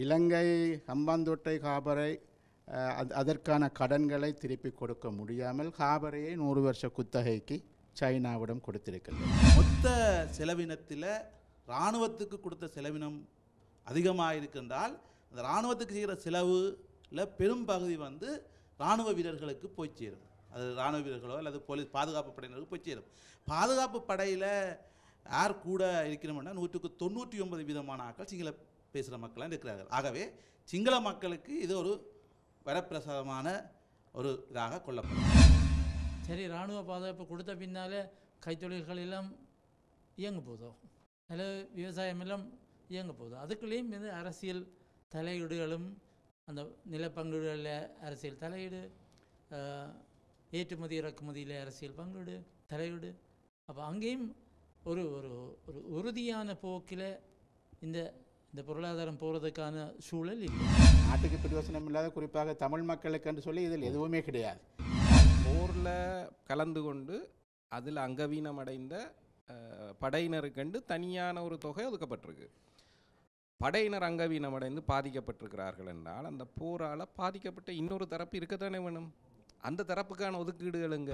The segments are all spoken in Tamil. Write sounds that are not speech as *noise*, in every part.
இலங்கை ஹம்பாந்தோட்டை காபரை அதற்கான கடன்களை திருப்பி கொடுக்க முடியாமல் காபரையை நூறு வருஷ குத்தகைக்கு சைனாவிடம் கொடுத்திருக்கிறது மொத்த செலவினத்தில் இராணுவத்துக்கு கொடுத்த செலவினம் அதிகமாக இருக்கின்றால் அந்த இராணுவத்துக்கு செய்கிற செலவில் பெரும் பகுதி வந்து இராணுவ வீரர்களுக்கு போய் சேரும் அது இராணுவ வீரர்களோ அல்லது போலீஸ் பாதுகாப்பு படையினருக்கு போய் சேரும் பாதுகாப்பு படையில் யார் கூட இருக்கிறோம்னா நூற்றுக்கு தொண்ணூற்றி ஒன்பது விதமான ஆக்கள் சிங்கள பேசுகிற மக்களாக இருக்கிறார்கள் ஆகவே சிங்கள மக்களுக்கு இது ஒரு வரப்பிரசாதமான ஒரு இதாக கொள்ளப்படும் சரி இராணுவ பாதுகாப்பு கொடுத்த பின்னாலே கைத்தொழில்கள் எல்லாம் இயங்க போதோ அல்ல விவசாயம் எல்லாம் இயங்க போதோ அதுக்குள்ளேயும் இது அரசியல் தலையீடுகளும் அந்த நிலப்பங்குகளில் அரசியல் தலையீடு ஏற்றுமதி இறக்குமதியில் அரசியல் பங்கீடு தலையீடு அப்போ அங்கேயும் ஒரு ஒரு ஒரு உறுதியான போக்கில் இந்த இந்த பொருளாதாரம் போகிறதுக்கான சூழல் இல்லை நாட்டுக்கு பிரயோசனம் இல்லாத குறிப்பாக தமிழ் மக்களுக்கு என்று சொல்லி இதில் எதுவுமே கிடையாது போரில் கலந்து கொண்டு அதில் அங்கவீனம் அடைந்த படையினருக்கண்டு தனியான ஒரு தொகை ஒதுக்கப்பட்டிருக்கு படையினர் அங்கவீனம் அடைந்து பாதிக்கப்பட்டிருக்கிறார்கள் என்றால் அந்த போரால் பாதிக்கப்பட்ட இன்னொரு தரப்பு இருக்கத்தானே வேணும் அந்த தரப்புக்கான ஒதுக்கீடுகளுங்க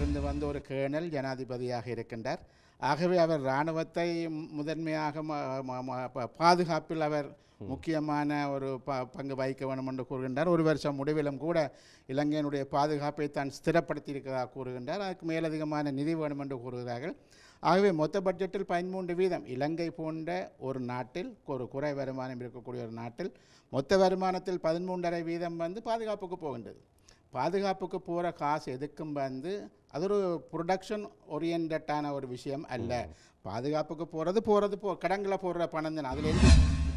இருந்து வந்த ஒரு கேணல் ஜனாதிபதியாக இருக்கின்றார் ஆகவே அவர் இராணுவத்தை முதன்மையாக பாதுகாப்பில் அவர் முக்கியமான ஒரு ப பங்கு வகிக்க வேண்டும் என்று கூறுகின்றார் ஒரு வருஷம் முடிவிலும் கூட இலங்கையினுடைய பாதுகாப்பை தான் ஸ்திரப்படுத்தி இருக்கிறதாக கூறுகின்றார் அதுக்கு மேலதிகமான நிதி வேண்டும் என்று கூறுகிறார்கள் ஆகவே மொத்த பட்ஜெட்டில் பதிமூன்று வீதம் இலங்கை போன்ற ஒரு நாட்டில் ஒரு குறை வருமானம் இருக்கக்கூடிய ஒரு நாட்டில் மொத்த வருமானத்தில் பதிமூன்றரை வீதம் வந்து பாதுகாப்புக்கு போகின்றது பாதுகாப்புக்கு போகிற காசு எதுக்கும் வந்து அது ஒரு ப்ரொடக்ஷன் ஓரியன்டான ஒரு விஷயம் அல்ல பாதுகாப்புக்கு போகிறது போகிறது போ கடங்களை போடுற பணம் தான் அதில்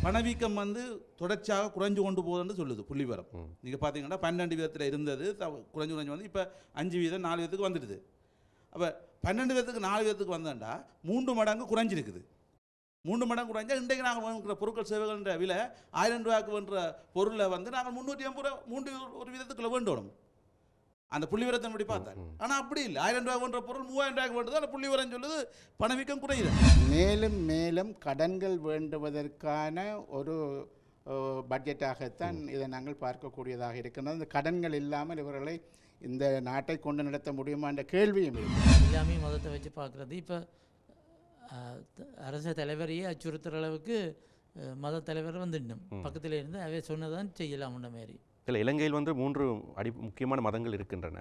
பணவீக்கம் வந்து தொடர்ச்சியாக குறைஞ்சு கொண்டு போகுதுன்னு சொல்லுது புள்ளிவரம் நீங்கள் பார்த்தீங்கன்னா பன்னெண்டு விதத்தில் இருந்தது குறைஞ்சு குறைஞ்சு வந்து இப்போ அஞ்சு வீதம் நாலு வீதத்துக்கு வந்துடுது அப்போ பன்னெண்டு வீதத்துக்கு நாலு வீதத்துக்கு வந்தேன்டா மூன்று மடங்கு குறைஞ்சிருக்குது மூன்று மடங்கு குறைஞ்சா இன்றைக்கு நாங்கள் வாங்குகிற பொருட்கள் சேவைகள்ன்ற விலை ஆயிரம் ரூபாய்க்கு பொருளை வந்து நாங்கள் முந்நூற்றி ஐம்பது ரூபா மூன்று ஒரு விதத்துக்குள்ளே வேண்டு அந்த புள்ளி முடி பார்த்தேன் ஆனால் அப்படி இல்லை ஆயிரம் ரூபாய் ஒன்ற பொருள் மூவாயிரம் ரூபாய் வேண்டது அந்த புள்ளி விவரம் சொல்லுது பணவீக்கம் குறையுது மேலும் மேலும் கடன்கள் வேண்டுவதற்கான ஒரு பட்ஜெட்டாகத்தான் இதை நாங்கள் பார்க்கக்கூடியதாக இருக்கின்றது அந்த கடன்கள் இல்லாமல் இவர்களை இந்த நாட்டை கொண்டு நடத்த முடியுமா என்ற கேள்வியும் எல்லாமே மதத்தை வச்சு பார்க்குறது இப்போ அரச தலைவரையே அச்சுறுத்துகிற அளவுக்கு மத தலைவர் வந்துடணும் பக்கத்தில் இருந்து அவை சொன்னதான் செய்யலாம் உன்ன மாரி இல்லை இலங்கையில் வந்து மூன்று அடி முக்கியமான மதங்கள் இருக்கின்றன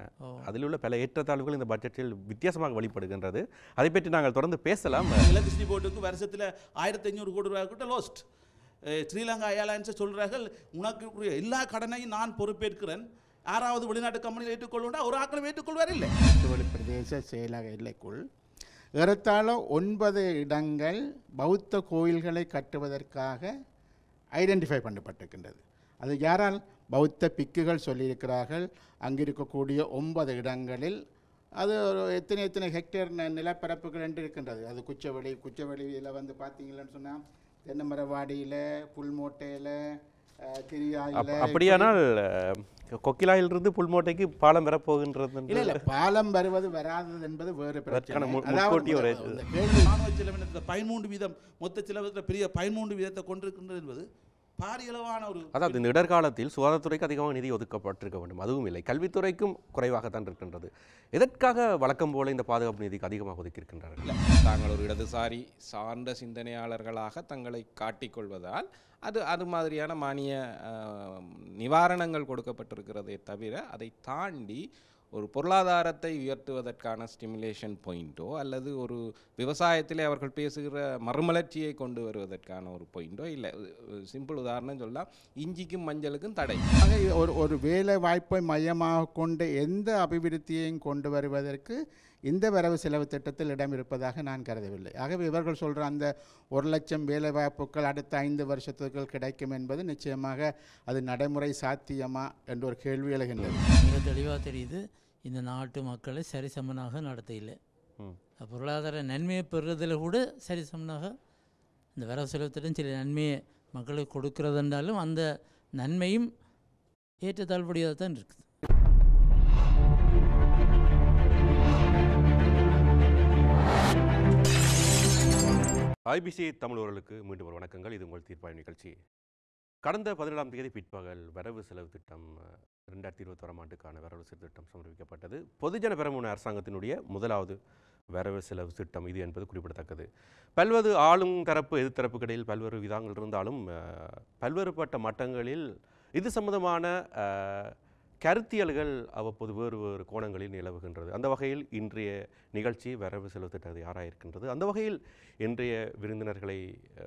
அதில் உள்ள பல ஏற்றத்தாழ்வுகள் இந்த பட்ஜெட்டில் வித்தியாசமாக வழிபடுகின்றது அதை பற்றி நாங்கள் தொடர்ந்து பேசலாம் எலக்ட்ரிசிட்டி போர்டுக்கு வருஷத்தில் ஆயிரத்தி ஐநூறு கோடி ரூபாய் கிட்ட லோஸ்ட் ஸ்ரீலங்கா ஏர்லைன்ஸை சொல்கிறார்கள் உனக்கு எல்லா கடனையும் நான் பொறுப்பேற்கிறேன் யாராவது வெளிநாட்டு கம்பெனியில் ஏற்றுக்கொள்ளுண்டா ஒரு ஆக்கிரம் ஏற்றுக்கொள்வார் இல்லை பிரதேச செயலக எல்லைக்குள் ஏறத்தாழ ஒன்பது இடங்கள் பௌத்த கோயில்களை கட்டுவதற்காக ஐடென்டிஃபை பண்ணப்பட்டிருக்கின்றது அது யாரால் பௌத்த பிக்குகள் சொல்லியிருக்கிறார்கள் அங்கே இருக்கக்கூடிய ஒன்பது இடங்களில் அது ஒரு எத்தனை எத்தனை ஹெக்டேர் நிலப்பரப்புகள் என்று இருக்கின்றது அது குச்சவெளி குச்சவெளியில் வந்து பார்த்தீங்கன்னு சொன்னால் தென்னமரவாடியில் புல்மோட்டையில் அப்படியானால் கொக்கிலாயிலிருந்து புல்மோட்டைக்கு பாலம் வரப்போகின்றது இல்லை இல்லை பாலம் வருவது வராதது என்பது வேறு பிரச்சனை பதிமூன்று வீதம் மொத்த செலவத்தில் பெரிய பதிமூன்று வீதத்தை கொண்டிருக்கின்றது என்பது ஒரு அதாவது இந்த இடர்காலத்தில் சுகாதாரத்துறைக்கு அதிகமாக நிதி ஒதுக்கப்பட்டிருக்க வேண்டும் அதுவும் இல்லை கல்வித்துறைக்கும் குறைவாகத்தான் இருக்கின்றது எதற்காக வழக்கம் போல இந்த பாதுகாப்பு நிதிக்கு அதிகமாக ஒதுக்கியிருக்கின்றார்கள் தாங்கள் ஒரு இடதுசாரி சார்ந்த சிந்தனையாளர்களாக தங்களை காட்டிக்கொள்வதால் அது அது மாதிரியான மானிய நிவாரணங்கள் கொடுக்கப்பட்டிருக்கிறதே தவிர அதை தாண்டி ஒரு பொருளாதாரத்தை உயர்த்துவதற்கான ஸ்டிமுலேஷன் பாயிண்ட்டோ அல்லது ஒரு விவசாயத்திலே அவர்கள் பேசுகிற மறுமலர்ச்சியை கொண்டு வருவதற்கான ஒரு பாயிண்ட்டோ இல்லை சிம்பிள் உதாரணம் சொல்லலாம் இஞ்சிக்கும் மஞ்சளுக்கும் தடை ஒரு ஒரு வேலை வாய்ப்பை மையமாக கொண்டு எந்த அபிவிருத்தியையும் கொண்டு வருவதற்கு இந்த வரவு செலவு திட்டத்தில் இடம் இருப்பதாக நான் கருதவில்லை ஆகவே இவர்கள் சொல்கிற அந்த ஒரு லட்சம் வேலைவாய்ப்புகள் அடுத்த ஐந்து வருஷத்துக்குள் கிடைக்கும் என்பது நிச்சயமாக அது நடைமுறை சாத்தியமா என்ற ஒரு கேள்வி எழுகின்றது மிக தெளிவாக தெரியுது இந்த நாட்டு மக்களை சரிசமனாக நடத்தையில் பொருளாதார நன்மையை பெறுறதில் கூட சரிசமனாக இந்த வரவு செலவு திட்டம் சில நன்மையை மக்களுக்கு கொடுக்கறதுன்றாலும் அந்த நன்மையும் ஏற்றத்தாழ்வுடையதாக தான் இருக்குது ஐபிசி தமிழர்களுக்கு மீண்டும் ஒரு வணக்கங்கள் இது உங்கள் தீர்ப்பாய நிகழ்ச்சி கடந்த பதினேழாம் தேதி பிற்பகல் வரவு செலவு திட்டம் ரெண்டாயிரத்தி இருபத்தோராம் ஆண்டுக்கான வரவு செலவு திட்டம் சமர்ப்பிக்கப்பட்டது பொதுஜன பெரமுன அரசாங்கத்தினுடைய முதலாவது வரவு செலவு திட்டம் இது என்பது குறிப்பிடத்தக்கது பல்வேறு ஆளும் தரப்பு இடையில் பல்வேறு விதங்கள் இருந்தாலும் பல்வேறுபட்ட மட்டங்களில் இது சம்பந்தமான கருத்தியல்கள் அவ்வப்போது வேறு வேறு கோணங்களில் நிலவுகின்றது அந்த வகையில் இன்றைய நிகழ்ச்சி வரவு செலுத்திட்டது திட்டத்தை ஆராயிருக்கின்றது அந்த வகையில் இன்றைய விருந்தினர்களை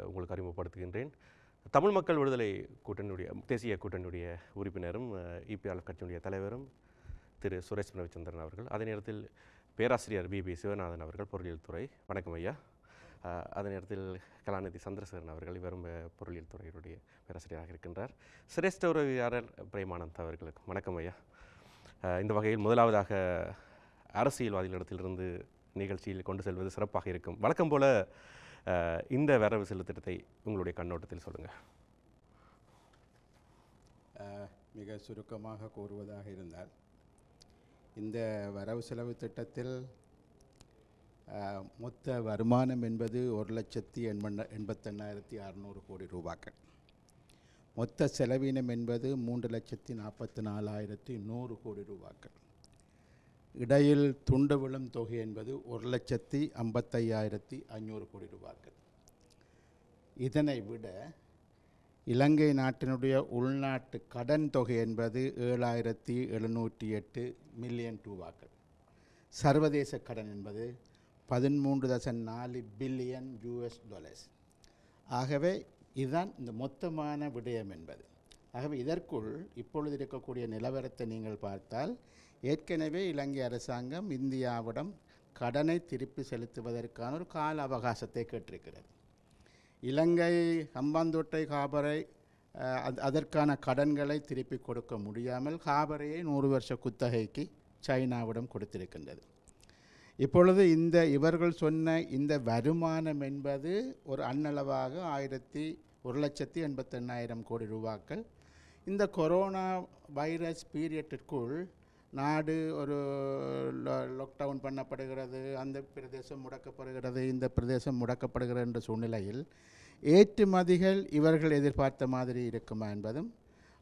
உங்களுக்கு அறிமுகப்படுத்துகின்றேன் தமிழ் மக்கள் விடுதலை கூட்டணியுடைய தேசிய கூட்டணியுடைய உறுப்பினரும் இபிஆர் கட்சியினுடைய தலைவரும் திரு சுரேஷ் பிரவிச்சந்திரன் அவர்கள் அதே நேரத்தில் பேராசிரியர் பி பி சிவநாதன் அவர்கள் பொருளியல் துறை வணக்கம் ஐயா அதே நேரத்தில் கலாநிதி சந்திரசேகரன் அவர்கள் இவரும் பொருளியல் துறையினுடைய பேராசிரியராக இருக்கின்றார் சிரேஷ்ட உறவியாரர் பிரேமானந்த் அவர்களுக்கு வணக்கம் ஐயா இந்த வகையில் முதலாவதாக அரசியல்வாதிகளிடத்திலிருந்து நிகழ்ச்சியில் கொண்டு செல்வது சிறப்பாக இருக்கும் வழக்கம் போல் இந்த வரவு திட்டத்தை உங்களுடைய கண்ணோட்டத்தில் சொல்லுங்கள் மிக சுருக்கமாக கூறுவதாக இருந்தால் இந்த வரவு செலவு திட்டத்தில் மொத்த வருமானம் என்பது ஒரு லட்சத்தி எண்பண்ண எண்பத்தெண்ணாயிரத்தி அறநூறு கோடி ரூபாக்கள் மொத்த செலவினம் என்பது மூன்று லட்சத்தி நாற்பத்தி நாலாயிரத்தி நூறு கோடி ரூபாக்கள் இடையில் துண்டு விழும் தொகை என்பது ஒரு லட்சத்தி ஐம்பத்தையாயிரத்தி ஐநூறு கோடி ரூபாக்கள் இதனை விட இலங்கை நாட்டினுடைய உள்நாட்டு கடன் தொகை என்பது ஏழாயிரத்தி எழுநூற்றி எட்டு மில்லியன் ரூபாக்கள் சர்வதேச கடன் என்பது பதிமூன்று தசம் நாலு பில்லியன் யூஎஸ் டாலர்ஸ் ஆகவே இதுதான் இந்த மொத்தமான விடயம் என்பது ஆகவே இதற்குள் இப்பொழுது இருக்கக்கூடிய நிலவரத்தை நீங்கள் பார்த்தால் ஏற்கனவே இலங்கை அரசாங்கம் இந்தியாவிடம் கடனை திருப்பி செலுத்துவதற்கான ஒரு கால அவகாசத்தை கேட்டிருக்கிறது இலங்கை ஹம்பாந்தோட்டை காபரை அதற்கான கடன்களை திருப்பி கொடுக்க முடியாமல் காபரையை நூறு வருஷ குத்தகைக்கு சைனாவிடம் கொடுத்திருக்கின்றது இப்பொழுது இந்த இவர்கள் சொன்ன இந்த வருமானம் என்பது ஒரு அன்னளவாக ஆயிரத்தி ஒரு லட்சத்தி எண்பத்தெண்ணாயிரம் கோடி ரூபாக்கள் இந்த கொரோனா வைரஸ் பீரியட்டிற்குள் நாடு ஒரு லாக்டவுன் பண்ணப்படுகிறது அந்த பிரதேசம் முடக்கப்படுகிறது இந்த பிரதேசம் முடக்கப்படுகிறது என்ற சூழ்நிலையில் ஏற்றுமதிகள் இவர்கள் எதிர்பார்த்த மாதிரி இருக்குமா என்பதும்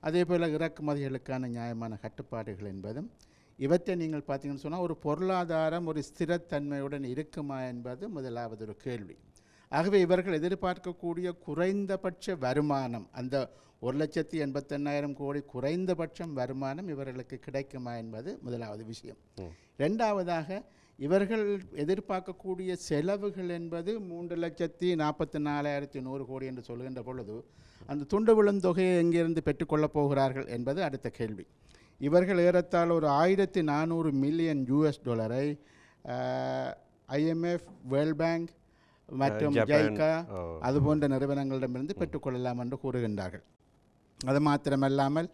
அதே போல் இறக்குமதிகளுக்கான நியாயமான கட்டுப்பாடுகள் என்பதும் இவற்றை நீங்கள் பார்த்தீங்கன்னு சொன்னால் ஒரு பொருளாதாரம் ஒரு ஸ்திரத்தன்மையுடன் இருக்குமா என்பது முதலாவது ஒரு கேள்வி ஆகவே இவர்கள் எதிர்பார்க்கக்கூடிய குறைந்தபட்ச வருமானம் அந்த ஒரு லட்சத்தி எண்பத்தெண்ணாயிரம் கோடி குறைந்தபட்சம் வருமானம் இவர்களுக்கு கிடைக்குமா என்பது முதலாவது விஷயம் ரெண்டாவதாக இவர்கள் எதிர்பார்க்கக்கூடிய செலவுகள் என்பது மூன்று லட்சத்தி நாற்பத்தி நாலாயிரத்தி நூறு கோடி என்று சொல்கின்ற பொழுது அந்த துண்டு விழும் தொகையை எங்கிருந்து பெற்றுக்கொள்ளப் போகிறார்கள் என்பது அடுத்த கேள்வி இவர்கள் ஏறத்தால் ஒரு ஆயிரத்தி நானூறு மில்லியன் யூஎஸ் டாலரை ஐஎம்எஃப் வேர்ல்ட் பேங்க் மற்றும் ஜைகா அது போன்ற நிறுவனங்களிடமிருந்து பெற்றுக்கொள்ளலாம் என்று கூறுகின்றார்கள் அது மாத்திரமல்லாமல்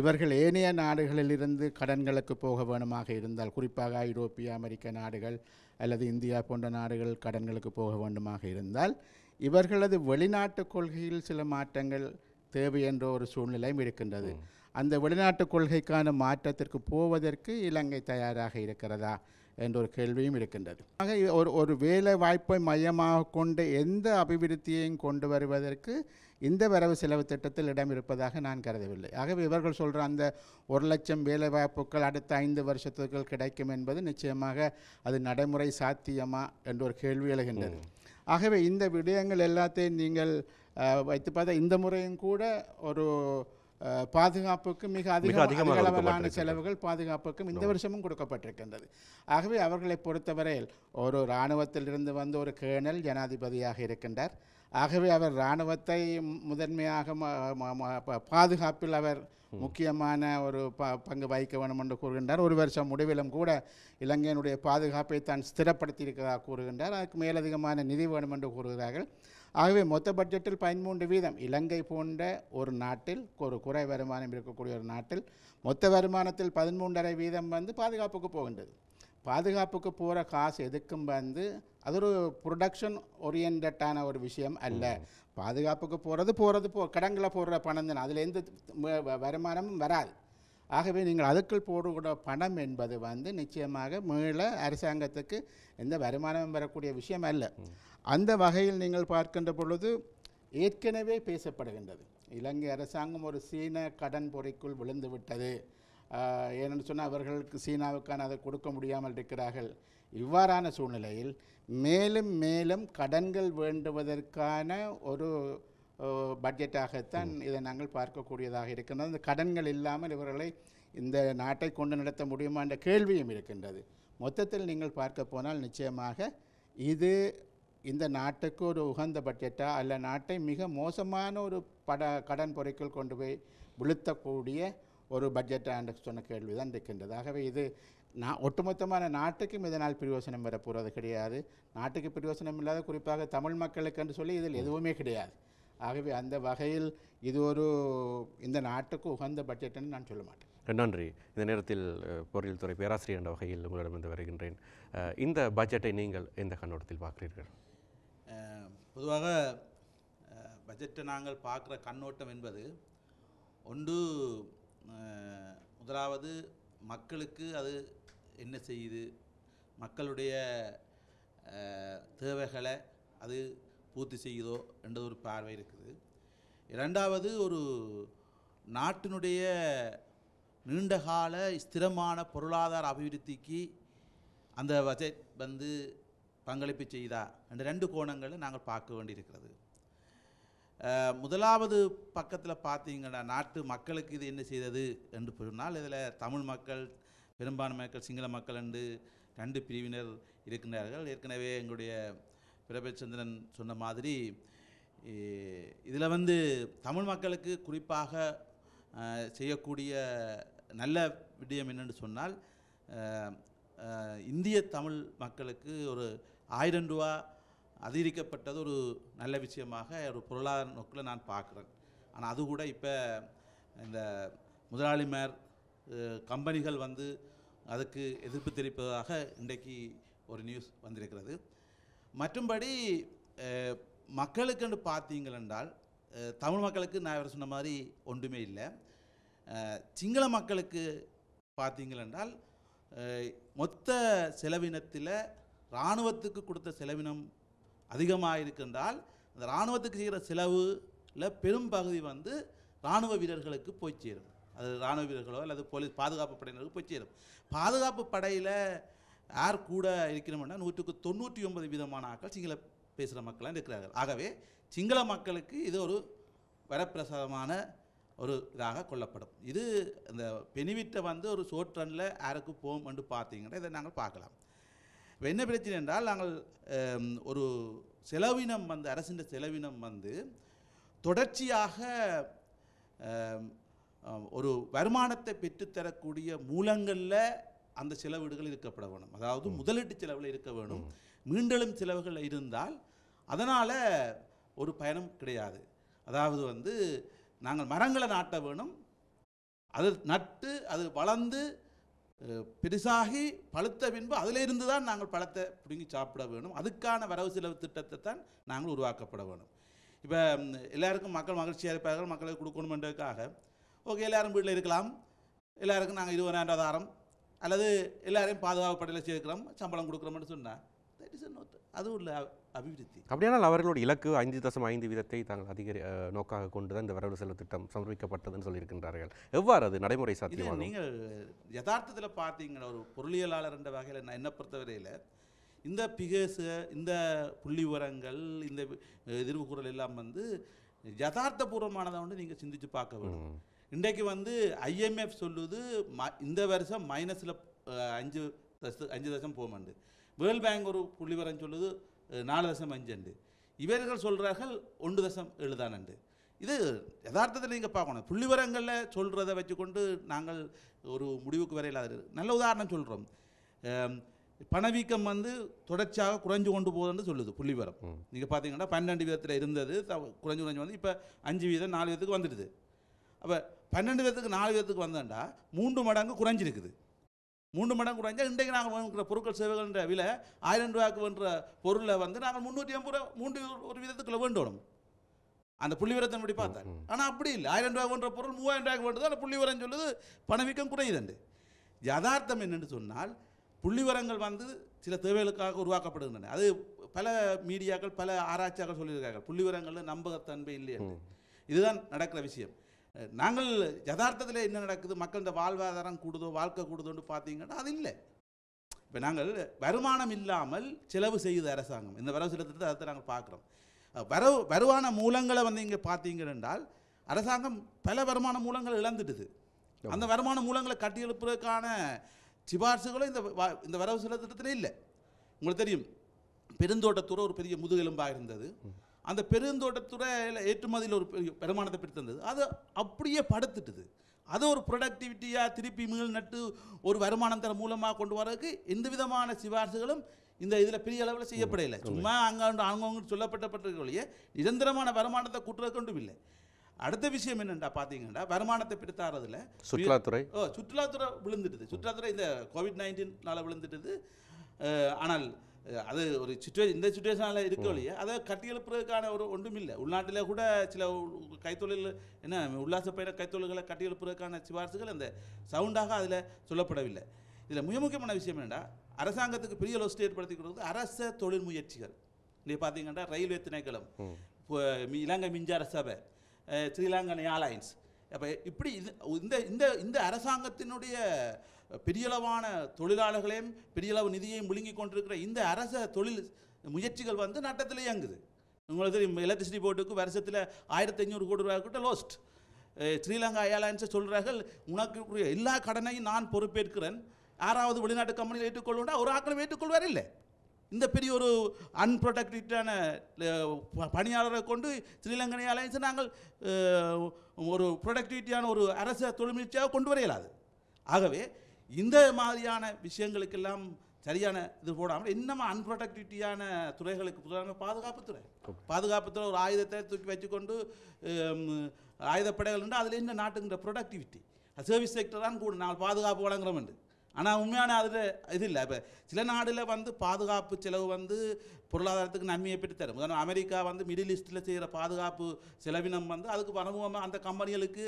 இவர்கள் ஏனைய நாடுகளிலிருந்து கடன்களுக்கு போக வேணுமாக இருந்தால் குறிப்பாக ஐரோப்பிய அமெரிக்க நாடுகள் அல்லது இந்தியா போன்ற நாடுகள் கடன்களுக்கு போக வேண்டுமாக இருந்தால் இவர்களது வெளிநாட்டு கொள்கையில் சில மாற்றங்கள் தேவை என்ற ஒரு சூழ்நிலையும் இருக்கின்றது அந்த வெளிநாட்டு கொள்கைக்கான மாற்றத்திற்கு போவதற்கு இலங்கை தயாராக இருக்கிறதா என்ற ஒரு கேள்வியும் இருக்கின்றது ஆக ஒரு ஒரு வேலை வாய்ப்பை மையமாக கொண்டு எந்த அபிவிருத்தியையும் கொண்டு வருவதற்கு இந்த வரவு செலவு திட்டத்தில் இடம் இருப்பதாக நான் கருதவில்லை ஆகவே இவர்கள் சொல்கிற அந்த ஒரு லட்சம் வாய்ப்புகள் அடுத்த ஐந்து வருஷத்துக்குள் கிடைக்கும் என்பது நிச்சயமாக அது நடைமுறை சாத்தியமா என்ற ஒரு கேள்வி எழுகின்றது ஆகவே இந்த விடயங்கள் எல்லாத்தையும் நீங்கள் வைத்து பார்த்தா இந்த முறையும் கூட ஒரு பாதுகாப்புக்கு மிக அதிக அதிக அளவிலான செலவுகள் பாதுகாப்புக்கும் இந்த வருஷமும் கொடுக்கப்பட்டிருக்கின்றது ஆகவே அவர்களை பொறுத்தவரையில் ஒரு இராணுவத்திலிருந்து வந்து ஒரு கேர்னல் ஜனாதிபதியாக இருக்கின்றார் ஆகவே அவர் இராணுவத்தை முதன்மையாக பாதுகாப்பில் அவர் முக்கியமான ஒரு ப பங்கு வகிக்க வேண்டும் என்று கூறுகின்றார் ஒரு வருஷம் முடிவிலும் கூட இலங்கையினுடைய பாதுகாப்பை தான் ஸ்திரப்படுத்தி இருக்கிறதாக கூறுகின்றார் அதுக்கு மேலதிகமான நிதி வேண்டும் என்று கூறுகிறார்கள் ஆகவே மொத்த பட்ஜெட்டில் பதிமூன்று வீதம் இலங்கை போன்ற ஒரு நாட்டில் ஒரு குறை வருமானம் இருக்கக்கூடிய ஒரு நாட்டில் மொத்த வருமானத்தில் பதிமூன்றரை வீதம் வந்து பாதுகாப்புக்கு போகின்றது பாதுகாப்புக்கு போகிற காசு எதுக்கும் வந்து அது ஒரு ப்ரொடக்ஷன் ஓரியன்டான ஒரு விஷயம் அல்ல பாதுகாப்புக்கு போகிறது போகிறது போ கடங்கில் போடுற பணம் தான் அதில் எந்த வருமானமும் வராது ஆகவே நீங்கள் அதுக்குள் போடக்கூட பணம் என்பது வந்து நிச்சயமாக மீள அரசாங்கத்துக்கு எந்த வருமானமும் வரக்கூடிய விஷயம் அல்ல அந்த வகையில் நீங்கள் பார்க்கின்ற பொழுது ஏற்கனவே பேசப்படுகின்றது இலங்கை அரசாங்கம் ஒரு சீன கடன் பொறைக்குள் விழுந்துவிட்டது ஏனென்று சொன்னால் அவர்களுக்கு சீனாவுக்கான அதை கொடுக்க முடியாமல் இருக்கிறார்கள் இவ்வாறான சூழ்நிலையில் மேலும் மேலும் கடன்கள் வேண்டுவதற்கான ஒரு பட்ஜெட்டாகத்தான் இதை நாங்கள் பார்க்கக்கூடியதாக இருக்கின்றது இந்த கடன்கள் இல்லாமல் இவர்களை இந்த நாட்டை கொண்டு நடத்த முடியுமா என்ற கேள்வியும் இருக்கின்றது மொத்தத்தில் நீங்கள் பார்க்க போனால் நிச்சயமாக இது இந்த நாட்டுக்கு ஒரு உகந்த பட்ஜெட்டாக அல்ல நாட்டை மிக மோசமான ஒரு பட கடன் பொறைக்குள் கொண்டு போய் விழுத்தக்கூடிய ஒரு பட்ஜெட்டாக சொன்ன கேள்வி தான் இருக்கின்றது ஆகவே இது நான் ஒட்டுமொத்தமான நாட்டுக்கும் இதனால் பிரயோசனம் வரப்போகிறது கிடையாது நாட்டுக்கு பிரயோசனம் இல்லாத குறிப்பாக தமிழ் மக்களுக்கு என்று சொல்லி இதில் எதுவுமே கிடையாது ஆகவே அந்த வகையில் இது ஒரு இந்த நாட்டுக்கு உகந்த பட்ஜெட்டுன்னு நான் சொல்ல மாட்டேன் நன்றி இந்த நேரத்தில் பொருளியல் துறை பேராசிரியர் என்ற வகையில் உங்களிடமிருந்து வருகின்றேன் இந்த பட்ஜெட்டை நீங்கள் எந்த கண்ணோட்டத்தில் பார்க்கிறீர்கள் பொதுவாக பட்ஜெட்டை நாங்கள் பார்க்குற கண்ணோட்டம் என்பது ஒன்று முதலாவது மக்களுக்கு அது என்ன செய்யுது மக்களுடைய தேவைகளை அது பூர்த்தி செய்யுதோ என்ற ஒரு பார்வை இருக்குது இரண்டாவது ஒரு நாட்டினுடைய நீண்டகால ஸ்திரமான பொருளாதார அபிவிருத்திக்கு அந்த பட்ஜெட் வந்து பங்களிப்பு செய்தா என்ற ரெண்டு கோணங்களை நாங்கள் பார்க்க வேண்டியிருக்கிறது முதலாவது பக்கத்தில் பார்த்தீங்கன்னா நாட்டு மக்களுக்கு இது என்ன செய்தது என்று சொன்னால் இதில் தமிழ் மக்கள் பெரும்பான்மை மக்கள் சிங்கள மக்கள் என்று ரெண்டு பிரிவினர் இருக்கின்றார்கள் ஏற்கனவே எங்களுடைய பிரபச்சந்திரன் சொன்ன மாதிரி இதில் வந்து தமிழ் மக்களுக்கு குறிப்பாக செய்யக்கூடிய நல்ல விடயம் என்னென்னு சொன்னால் இந்திய தமிழ் மக்களுக்கு ஒரு ஆயிரம் ரூபா அதிகரிக்கப்பட்டது ஒரு நல்ல விஷயமாக ஒரு பொருளாதார நோக்கில் நான் பார்க்குறேன் ஆனால் அது கூட இப்போ இந்த முதலாளிமார் கம்பெனிகள் வந்து அதுக்கு எதிர்ப்பு தெரிவிப்பதாக இன்றைக்கு ஒரு நியூஸ் வந்திருக்கிறது மற்றும்படி மக்களுக்குன்னு பார்த்தீங்களென்றால் தமிழ் மக்களுக்கு நான் இவர் சொன்ன மாதிரி ஒன்றுமே இல்லை சிங்கள மக்களுக்கு பார்த்தீங்களென்றால் மொத்த செலவினத்தில் இராணுவத்துக்கு கொடுத்த செலவினம் அதிகமாக இருக்கின்றால் அந்த இராணுவத்துக்கு செய்கிற செலவில் பெரும் பகுதி வந்து இராணுவ வீரர்களுக்கு போய் சேரும் அது இராணுவ வீரர்களோ அல்லது போலீஸ் பாதுகாப்பு படையினருக்கு போய் சேரும் பாதுகாப்பு படையில் யார் கூட இருக்கிறோம்னா நூற்றுக்கு தொண்ணூற்றி ஒன்பது விதமான ஆக்கள் சிங்கள பேசுகிற மக்களாக இருக்கிறார்கள் ஆகவே சிங்கள மக்களுக்கு இது ஒரு வரப்பிரசாதமான ஒரு இதாக கொள்ளப்படும் இது இந்த பெனிவிட்டை வந்து ஒரு ஷோர்ட் ரனில் யாருக்கு போகும் என்று பார்த்தீங்கன்னா இதை நாங்கள் பார்க்கலாம் என்ன பிரச்சனை என்றால் நாங்கள் ஒரு செலவினம் வந்து அரசின் செலவினம் வந்து தொடர்ச்சியாக ஒரு வருமானத்தை பெற்றுத்தரக்கூடிய மூலங்களில் அந்த செலவீடுகள் இருக்கப்பட வேணும் அதாவது முதலீட்டு செலவில் இருக்க வேணும் மீண்டெழும் செலவுகள் இருந்தால் அதனால் ஒரு பயணம் கிடையாது அதாவது வந்து நாங்கள் மரங்களை நாட்ட வேணும் அது நட்டு அது வளர்ந்து பெருசாகி பழுத்த பின்பு அதிலிருந்து தான் நாங்கள் பழத்தை பிடுங்கி சாப்பிட வேணும் அதுக்கான வரவு செலவு திட்டத்தை தான் நாங்கள் உருவாக்கப்பட வேணும் இப்போ எல்லாருக்கும் மக்கள் மகிழ்ச்சியாக இருப்பார்கள் மக்களுக்கு கொடுக்கணுமென்றதுக்காக ஓகே எல்லோரும் வீட்டில் இருக்கலாம் எல்லாருக்கும் நாங்கள் இருபதாயிரம் ஆதாரம் அல்லது எல்லாரையும் பாதுகாப்பு படையில் சேர்க்கிறோம் சம்பளம் கொடுக்குறோம்னு சொன்னால் தட் இஸ் அதுவும் இல்லை அபிவிருத்தி அப்படியானால் அவர்களோட இலக்கு ஐந்து தசம் ஐந்து வீதத்தை தாங்கள் அதிகரி நோக்காக கொண்டு தான் இந்த வரவு செலவு திட்டம் சமர்ப்பிக்கப்பட்டதுன்னு சொல்லியிருக்கின்றார்கள் எவ்வாறு அது நடைமுறை சாத்தியம் நீங்கள் யதார்த்தத்தில் பார்த்தீங்கன்னா ஒரு பொருளியலாளர் என்ற வகையில் நான் என்ன பொறுத்தவரையில் இந்த பிகேச இந்த புள்ளி உரங்கள் இந்த எதிர்வு குரல் எல்லாம் வந்து பூர்வமானதை வந்து நீங்கள் சிந்திச்சு பார்க்க வேண்டும் இன்றைக்கு வந்து ஐஎம்எஃப் சொல்லுது ம இந்த வருஷம் மைனஸில் அஞ்சு அஞ்சு தசம் போகமாண்டு வேர்ல்ட் பேங்க் ஒரு புள்ளிவரம் சொல்லுது நாலு தசம் அஞ்சு அண்டு இவர்கள் சொல்கிறார்கள் ஒன்று தசம் எழுதான் அண்டு இது யதார்த்தத்தில் நீங்கள் பார்க்கணும் புள்ளிவரங்களில் சொல்கிறத வச்சுக்கொண்டு நாங்கள் ஒரு முடிவுக்கு வரையில் அது நல்ல உதாரணம் சொல்கிறோம் பணவீக்கம் வந்து தொடர்ச்சியாக குறைஞ்சு கொண்டு போகுதுன்னு சொல்லுது புள்ளிவரம் நீங்கள் பார்த்தீங்கன்னா பன்னெண்டு வீதத்தில் இருந்தது குறைஞ்சு குறைஞ்சு வந்து இப்போ அஞ்சு வீதம் நாலு வீதத்துக்கு வந்துடுது அப்போ பன்னெண்டு வீதத்துக்கு நாலு வீதத்துக்கு வந்தேன்டா மூன்று மடங்கு குறைஞ்சிருக்குது மூன்று மடங்கு குறைஞ்சா இன்றைக்கு நாங்கள் வேணுங்கிற பொருட்கள் சேவைகள்ன்ற விலை ஆயிரம் ரூபாய்க்கு வேண்ட பொருளை வந்து நாங்கள் முந்நூற்றி ஐம்பது ரூபா மூன்று ஒரு விதத்துக்குள்ள வேண்டும் அந்த புள்ளி முடி பார்த்தேன் ஆனால் அப்படி இல்லை ஆயிரம் ரூபாய் வேண்ட பொருள் மூவாயிரம் ரூபாய்க்கு வேண்டது அந்த புள்ளி விவரம் சொல்லுது பணவீக்கம் குறையுதுண்டு யதார்த்தம் என்னென்னு சொன்னால் புள்ளி விவரங்கள் வந்து சில தேவைகளுக்காக உருவாக்கப்படுகின்றன அது பல மீடியாக்கள் பல ஆராய்ச்சியாக சொல்லியிருக்காங்க புள்ளி நம்பகத்தன்மை இல்லை இதுதான் நடக்கிற விஷயம் நாங்கள் யதார்த்தத்தில் என்ன நடக்குது மக்கள் இந்த வாழ்வாதாரம் கூடுதோ வாழ்க்கை கூடுதோன்னு பார்த்தீங்கன்னா அது இல்லை இப்போ நாங்கள் வருமானம் இல்லாமல் செலவு செய்யுது அரசாங்கம் இந்த வரவு திட்டத்தை அதை நாங்கள் பார்க்குறோம் வரவு வருமான மூலங்களை வந்து இங்கே பார்த்தீங்க என்றால் அரசாங்கம் பல வருமான மூலங்கள் இழந்துட்டுது அந்த வருமான மூலங்களை கட்டி எழுப்புறதுக்கான சிபார்சுகளும் இந்த இந்த வரவு செலவு திட்டத்தில் இல்லை உங்களுக்கு தெரியும் பெருந்தோட்டத்துறை ஒரு பெரிய முதுகெலும்பாக இருந்தது அந்த பெருந்தோட்டத்துறையில் ஏற்றுமதியில் ஒரு வருமானத்தை பிடித்திருந்தது அது அப்படியே படுத்துட்டுது அது ஒரு ப்ரொடக்டிவிட்டியாக திருப்பி மீள் நட்டு ஒரு வருமானம் தர மூலமாக கொண்டு வரதுக்கு எந்த விதமான சிபார்சுகளும் இந்த இதில் பெரிய அளவில் செய்யப்படையில்லை சும்மா அங்காண்டு அங்கவங்க சொல்லப்பட்டப்பட்டிருக்கலையே நிரந்தரமான வருமானத்தை கூட்டுறது கொண்டும் இல்லை அடுத்த விஷயம் என்னென்றா பார்த்தீங்கன்னா வருமானத்தை பிடித்தாரதில் சுற்றுலாத்துறை ஓ சுற்றுலாத்துறை விழுந்துட்டுது சுற்றுலாத்துறை இந்த கோவிட் நைன்டீனால் விழுந்துட்டுது ஆனால் அது ஒரு சுச்சுவேஷன் இந்த சுச்சுவேஷனில் வழியே அதை எழுப்புறதுக்கான ஒரு ஒன்றும் இல்லை உள்நாட்டில் கூட சில கைத்தொழில் என்ன உல்லாச பயிர கைத்தொழில்களை எழுப்புறதுக்கான சிபார்சுகள் அந்த சவுண்டாக அதில் சொல்லப்படவில்லை இதில் மிக முக்கியமான விஷயம் என்னென்னா அரசாங்கத்துக்கு பெரிய ஏற்படுத்தி கொடுக்குறது அரச தொழில் முயற்சிகள் இன்றைக்கு பார்த்தீங்கன்னா ரயில்வே திணைக்களம் இலங்கை மின்சார சபை ஸ்ரீலங்கன் ஏர்லைன்ஸ் அப்போ இப்படி இது இந்த இந்த இந்த அரசாங்கத்தினுடைய பெரியளவான தொழிலாளர்களையும் பெரியளவு நிதியையும் முழுங்கி கொண்டிருக்கிற இந்த அரச தொழில் முயற்சிகள் வந்து நட்டத்தில் இயங்குது உங்களுக்கு தெரியும் எலக்ட்ரிசிட்டி போர்டுக்கு வருஷத்தில் ஆயிரத்தி ஐநூறு கோடி ரூபாய் கிட்ட லோஸ்ட் ஸ்ரீலங்கா ஏர்லைன்ஸை சொல்கிறார்கள் உனக்கு எல்லா கடனையும் நான் பொறுப்பேற்கிறேன் யாராவது வெளிநாட்டு கம்பெனியில் ஏற்றுக்கொள்ளுண்டா ஒரு ஆக்களும் ஏற்றுக்கொள்வார் இல்லை இந்த பெரிய ஒரு அன்புரொடக்டிவிட்டியான பணியாளரை கொண்டு ஸ்ரீலங்கன் ஏர்லைன்ஸை நாங்கள் ஒரு ப்ரொடக்டிவிட்டியான ஒரு அரச தொழில் முயற்சியாக கொண்டு வர இயலாது ஆகவே இந்த மாதிரியான விஷயங்களுக்கெல்லாம் சரியான இது போடாமல் இன்னமும் அன்புரொடக்டிவிட்டியான துறைகளுக்கு துறையாக பாதுகாப்புத்துறை பாதுகாப்புத்துறை ஒரு ஆயுதத்தை தூக்கி வச்சுக்கொண்டு ஆயுதப்படைகள் இருந்தால் அதில் என்ன நாட்டுங்கிற ப்ரொடக்டிவிட்டி சர்வீஸ் செக்டர் தான் கூட நாங்கள் பாதுகாப்பு வழங்குறோம் என்று ஆனால் உண்மையான அதில் இது இல்லை இப்போ சில நாடில் வந்து பாதுகாப்பு செலவு வந்து பொருளாதாரத்துக்கு நன்மையை தரும் உதாரணம் அமெரிக்கா வந்து மிடில் ஈஸ்டில் செய்கிற பாதுகாப்பு செலவினம் வந்து அதுக்கு அனுபவமாக அந்த கம்பெனிகளுக்கு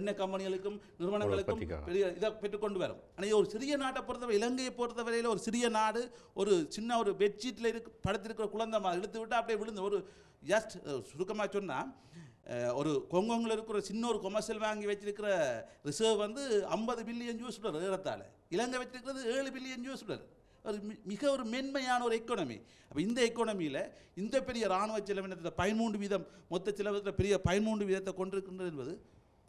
எண்ணெய் கம்பெனிகளுக்கும் நிறுவனங்களுக்கும் பெரிய இதை பெற்றுக்கொண்டு வரும் ஆனால் ஒரு சிறிய நாட்டை பொறுத்தவரை இலங்கையை பொறுத்தவரையில் ஒரு சிறிய நாடு ஒரு சின்ன ஒரு பெட்ஷீட்டில் இருக்கு படுத்திருக்கிற குழந்தை மாதிரி இழுத்து விட்டு அப்படியே விழுந்து ஒரு ஜஸ்ட் சுருக்கமாக சொன்னால் ஒரு கொங்கோங்கில் இருக்கிற சின்ன ஒரு கொமர்ஷியல் வாங்கி வச்சிருக்கிற ரிசர்வ் வந்து ஐம்பது பில்லியன் ஜூஸ் டாலர் ஏறத்தால் இலங்கை வச்சிருக்கிறது ஏழு பில்லியன் ஜூஸ் டாலர் ஒரு மிக ஒரு மென்மையான ஒரு எக்கனமி அப்போ இந்த எக்கனமியில் இந்த பெரிய இராணுவ செலவினத்தில் பதிமூன்று வீதம் மொத்த செலவினத்தில் பெரிய பதிமூன்று வீதத்தை கொண்டிருக்கின்றது என்பது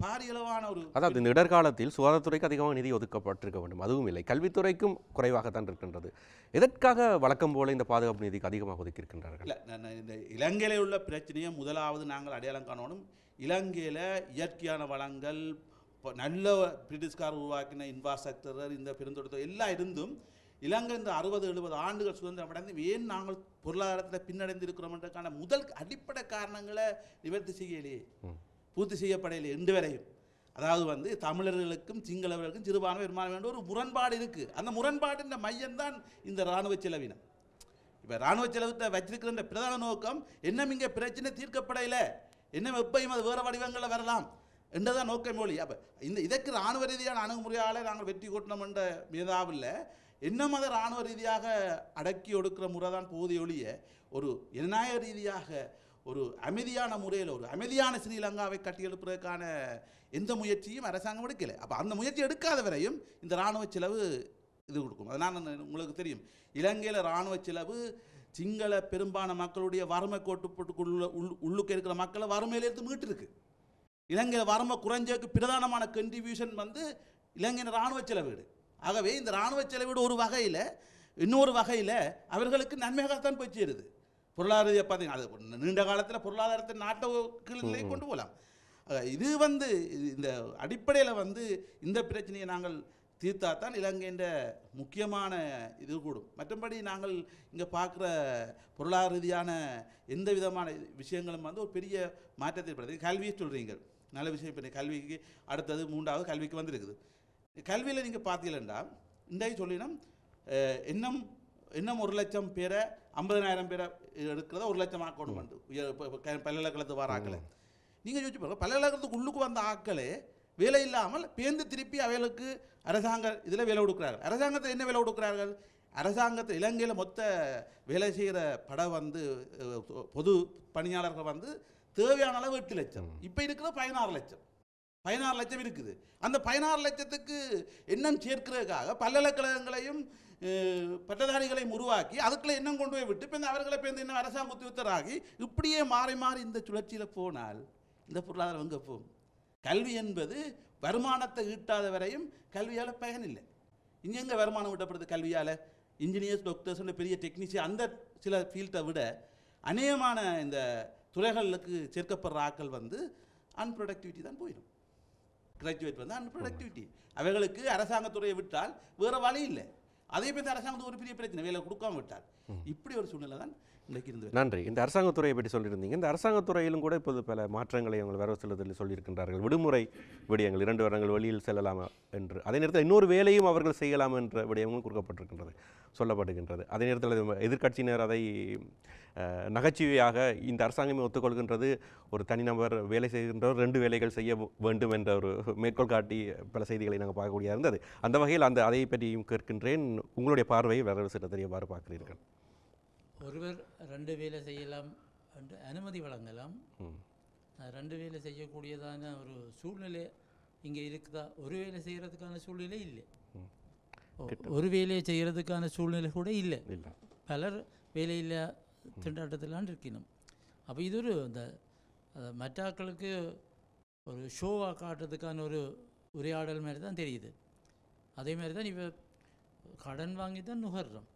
பாரியளவான ஒரு அதாவது இந்த இடர்காலத்தில் சுகாதாரத்துறைக்கு அதிகமாக நிதி ஒதுக்கப்பட்டிருக்க வேண்டும் அதுவும் இல்லை கல்வித்துறைக்கும் குறைவாகத்தான் இருக்கின்றது எதற்காக வழக்கம் போல இந்த பாதுகாப்பு நிதிக்கு அதிகமாக ஒதுக்கியிருக்கின்றார்கள் இந்த இலங்கையில் உள்ள பிரச்சனையை முதலாவது நாங்கள் அடையாளம் காணணும் இலங்கையில் இயற்கையான வளங்கள் நல்ல பிரிட்டிஷ்கார் உருவாக்கின இன்ஃப்ராஸ்ட்ரக்சர் இந்த பெருந்தொடுத்தல் எல்லாம் இருந்தும் இலங்கை இந்த அறுபது எழுபது ஆண்டுகள் சுதந்திரம் அடைந்து ஏன் நாங்கள் பொருளாதாரத்தில் பின்னடைந்து இருக்கிறோம்ன்றக்கான முதல் அடிப்படை காரணங்களை நிவர்த்தி செய்யலையே பூர்த்தி செய்யப்படையில் ரெண்டு வரையும் அதாவது வந்து தமிழர்களுக்கும் சிங்களவர்களுக்கும் சிறுபான்மை வருமானம் வேண்டும் ஒரு முரண்பாடு இருக்குது அந்த முரண்பாடுன்ற மையம்தான் இந்த இராணுவ செலவினம் இப்போ இராணுவ செலவத்தை வச்சிருக்கிற பிரதான நோக்கம் என்ன இங்கே பிரச்சனை தீர்க்கப்படையில் என்ன எப்பையும் அது வேறு வடிவங்களில் வரலாம் என்றதான் நோக்கம் மொழி அப்போ இந்த இதற்கு இராணுவ ரீதியான அணுகுமுறையால் நாங்கள் வெற்றி கூட்டணம் என்ற மீதாவில் என்ன மத இராணுவ ரீதியாக அடக்கி ஒடுக்கிற முறை தான் போதிய ஒழிய ஒரு ஜனநாயக ரீதியாக ஒரு அமைதியான முறையில் ஒரு அமைதியான ஸ்ரீலங்காவை கட்டியெழுப்புறதுக்கான எந்த முயற்சியும் அரசாங்கம் எடுக்கலை அப்போ அந்த முயற்சி எடுக்காத வரையும் இந்த இராணுவ செலவு இது கொடுக்கும் அதனால் உங்களுக்கு தெரியும் இலங்கையில் இராணுவ செலவு சிங்கள பெரும்பான மக்களுடைய வறுமை கோட்டுப்பட்டுக்குள்ள உள் உள்ளுக்கு இருக்கிற மக்களை வறுமையிலேருந்து மீட்டிருக்கு இலங்கையில் வறுமை குறைஞ்சதுக்கு பிரதானமான கன்ட்ரிபியூஷன் வந்து இலங்கையின் இராணுவ செலவீடு ஆகவே இந்த இராணுவ செலவீடு ஒரு வகையில் இன்னொரு வகையில் அவர்களுக்கு நன்மையாகத்தான் போய் சேருது பொருளாதார பார்த்தீங்கன்னா அது நீண்ட காலத்தில் பொருளாதாரத்தை நாட்டை கீழ்நிலை கொண்டு போகலாம் இது வந்து இந்த அடிப்படையில் வந்து இந்த பிரச்சனையை நாங்கள் தீர்த்தா தான் இலங்கைன்ற முக்கியமான இது கூடும் மற்றபடி நாங்கள் இங்கே பார்க்குற பொருளாதார ரீதியான எந்த விதமான விஷயங்களும் வந்து ஒரு பெரிய மாற்றத்தை ஏற்படுது கல்வியை சொல்கிறீங்க நல்ல விஷயம் இப்போ கல்விக்கு அடுத்தது மூன்றாவது கல்விக்கு வந்திருக்குது கல்வியில் நீங்கள் பார்த்தீங்கன்னா இன்றைக்கு சொல்லினா இன்னும் இன்னும் ஒரு லட்சம் பேரை ஐம்பதனாயிரம் பேரை எடுக்கிறத ஒரு லட்சம் ஆக்கணும் வந்து பல்கலைக்கழகத்து வர ஆக்களை நீங்கள் யோசிச்சு பார்க்க பல்கலைக்கழகத்துக்கு உள்ளுக்கு வந்த ஆக்களே வேலை இல்லாமல் பேர்ந்து திருப்பி அவைகளுக்கு அரசாங்க இதில் வேலை கொடுக்குறார்கள் அரசாங்கத்தை என்ன வேலை கொடுக்குறார்கள் அரசாங்கத்தை இலங்கையில் மொத்த வேலை செய்கிற படம் வந்து பொது பணியாளர்கள் வந்து தேவையான அளவு எட்டு லட்சம் இப்போ இருக்கிறது பதினாறு லட்சம் பதினாறு லட்சம் இருக்குது அந்த பதினாறு லட்சத்துக்கு என்னன்னு சேர்க்கிறதுக்காக பல்கலைக்கழகங்களையும் பட்டதாரிகளை உருவாக்கி அதுக்குள்ள இன்னும் கொண்டு போய் விட்டு பின் அவர்களை இப்போ இன்னும் அரசாங்க உத்தியுத்தராகி இப்படியே மாறி மாறி இந்த சுழற்சியில் போனால் இந்த பொருளாதாரம் எங்கே போகும் கல்வி என்பது வருமானத்தை ஈட்டாத வரையும் கல்வியால் பயனில்லை இங்கே எங்கே வருமானம் ஈட்டப்படுது கல்வியால் இன்ஜினியர்ஸ் டாக்டர்ஸ் பெரிய டெக்னீஷியன் அந்த சில ஃபீல்டை விட அநேகமான இந்த துறைகளுக்கு சேர்க்கப்படுற ஆக்கள் வந்து அன்ப்ரொடக்டிவிட்டி தான் போயிடும் கிராஜுவேட் வந்து அன்ப்ரொடக்டிவிட்டி அவைகளுக்கு அரசாங்கத்துறையை விட்டால் வேறு வழி இல்லை அதே பற்றி அரசாங்கத்துக்கு ஒரு பெரிய பிரச்சனை வேலை கொடுக்காம விட்டார் இப்படி ஒரு சூழ்நிலை தான் நன்றி இந்த அரசாங்கத்துறையை பற்றி சொல்லியிருந்தீங்க இந்த அரசாங்கத்துறையிலும் கூட இப்போது பல மாற்றங்களை அவங்க வரவு செலுத்தலில் சொல்லியிருக்கின்றார்கள் விடுமுறை விடயங்கள் இரண்டு வருடங்கள் வெளியில் செல்லலாம் என்று அதே நேரத்தில் இன்னொரு வேலையும் அவர்கள் செய்யலாம் என்ற விடயங்களும் கொடுக்கப்பட்டிருக்கின்றது சொல்லப்படுகின்றது அதே நேரத்தில் எதிர்கட்சியினர் அதை நகைச்சுவையாக இந்த அரசாங்கமே ஒத்துக்கொள்கின்றது ஒரு தனிநபர் வேலை செய்கின்றவர் ரெண்டு வேலைகள் செய்ய வேண்டும் என்ற ஒரு மேற்கோள் காட்டி பல செய்திகளை நாங்கள் பார்க்கக்கூடிய இருந்தது அந்த வகையில் அந்த அதை பற்றியும் கேட்கின்றேன் உங்களுடைய பார்வையை வரவு சில எவ்வாறு பார்க்கிறீர்கள் ஒருவர் ரெண்டு வேலை செய்யலாம் என்று அனுமதி வழங்கலாம் ரெண்டு வேலை செய்யக்கூடியதான ஒரு சூழ்நிலை இங்கே இருக்குதா ஒரு வேலை செய்கிறதுக்கான சூழ்நிலை இல்லை ஒரு வேலையை செய்கிறதுக்கான சூழ்நிலை கூட இல்லை பலர் வேலையில்லா திண்டாட்டத்திலான் இருக்கணும் அப்போ இது ஒரு இந்த மற்றாக்களுக்கு ஒரு ஷோவாக காட்டுறதுக்கான ஒரு உரையாடல் மாதிரி தான் தெரியுது அதே மாதிரி தான் இப்போ கடன் வாங்கி தான் நுகர்றோம்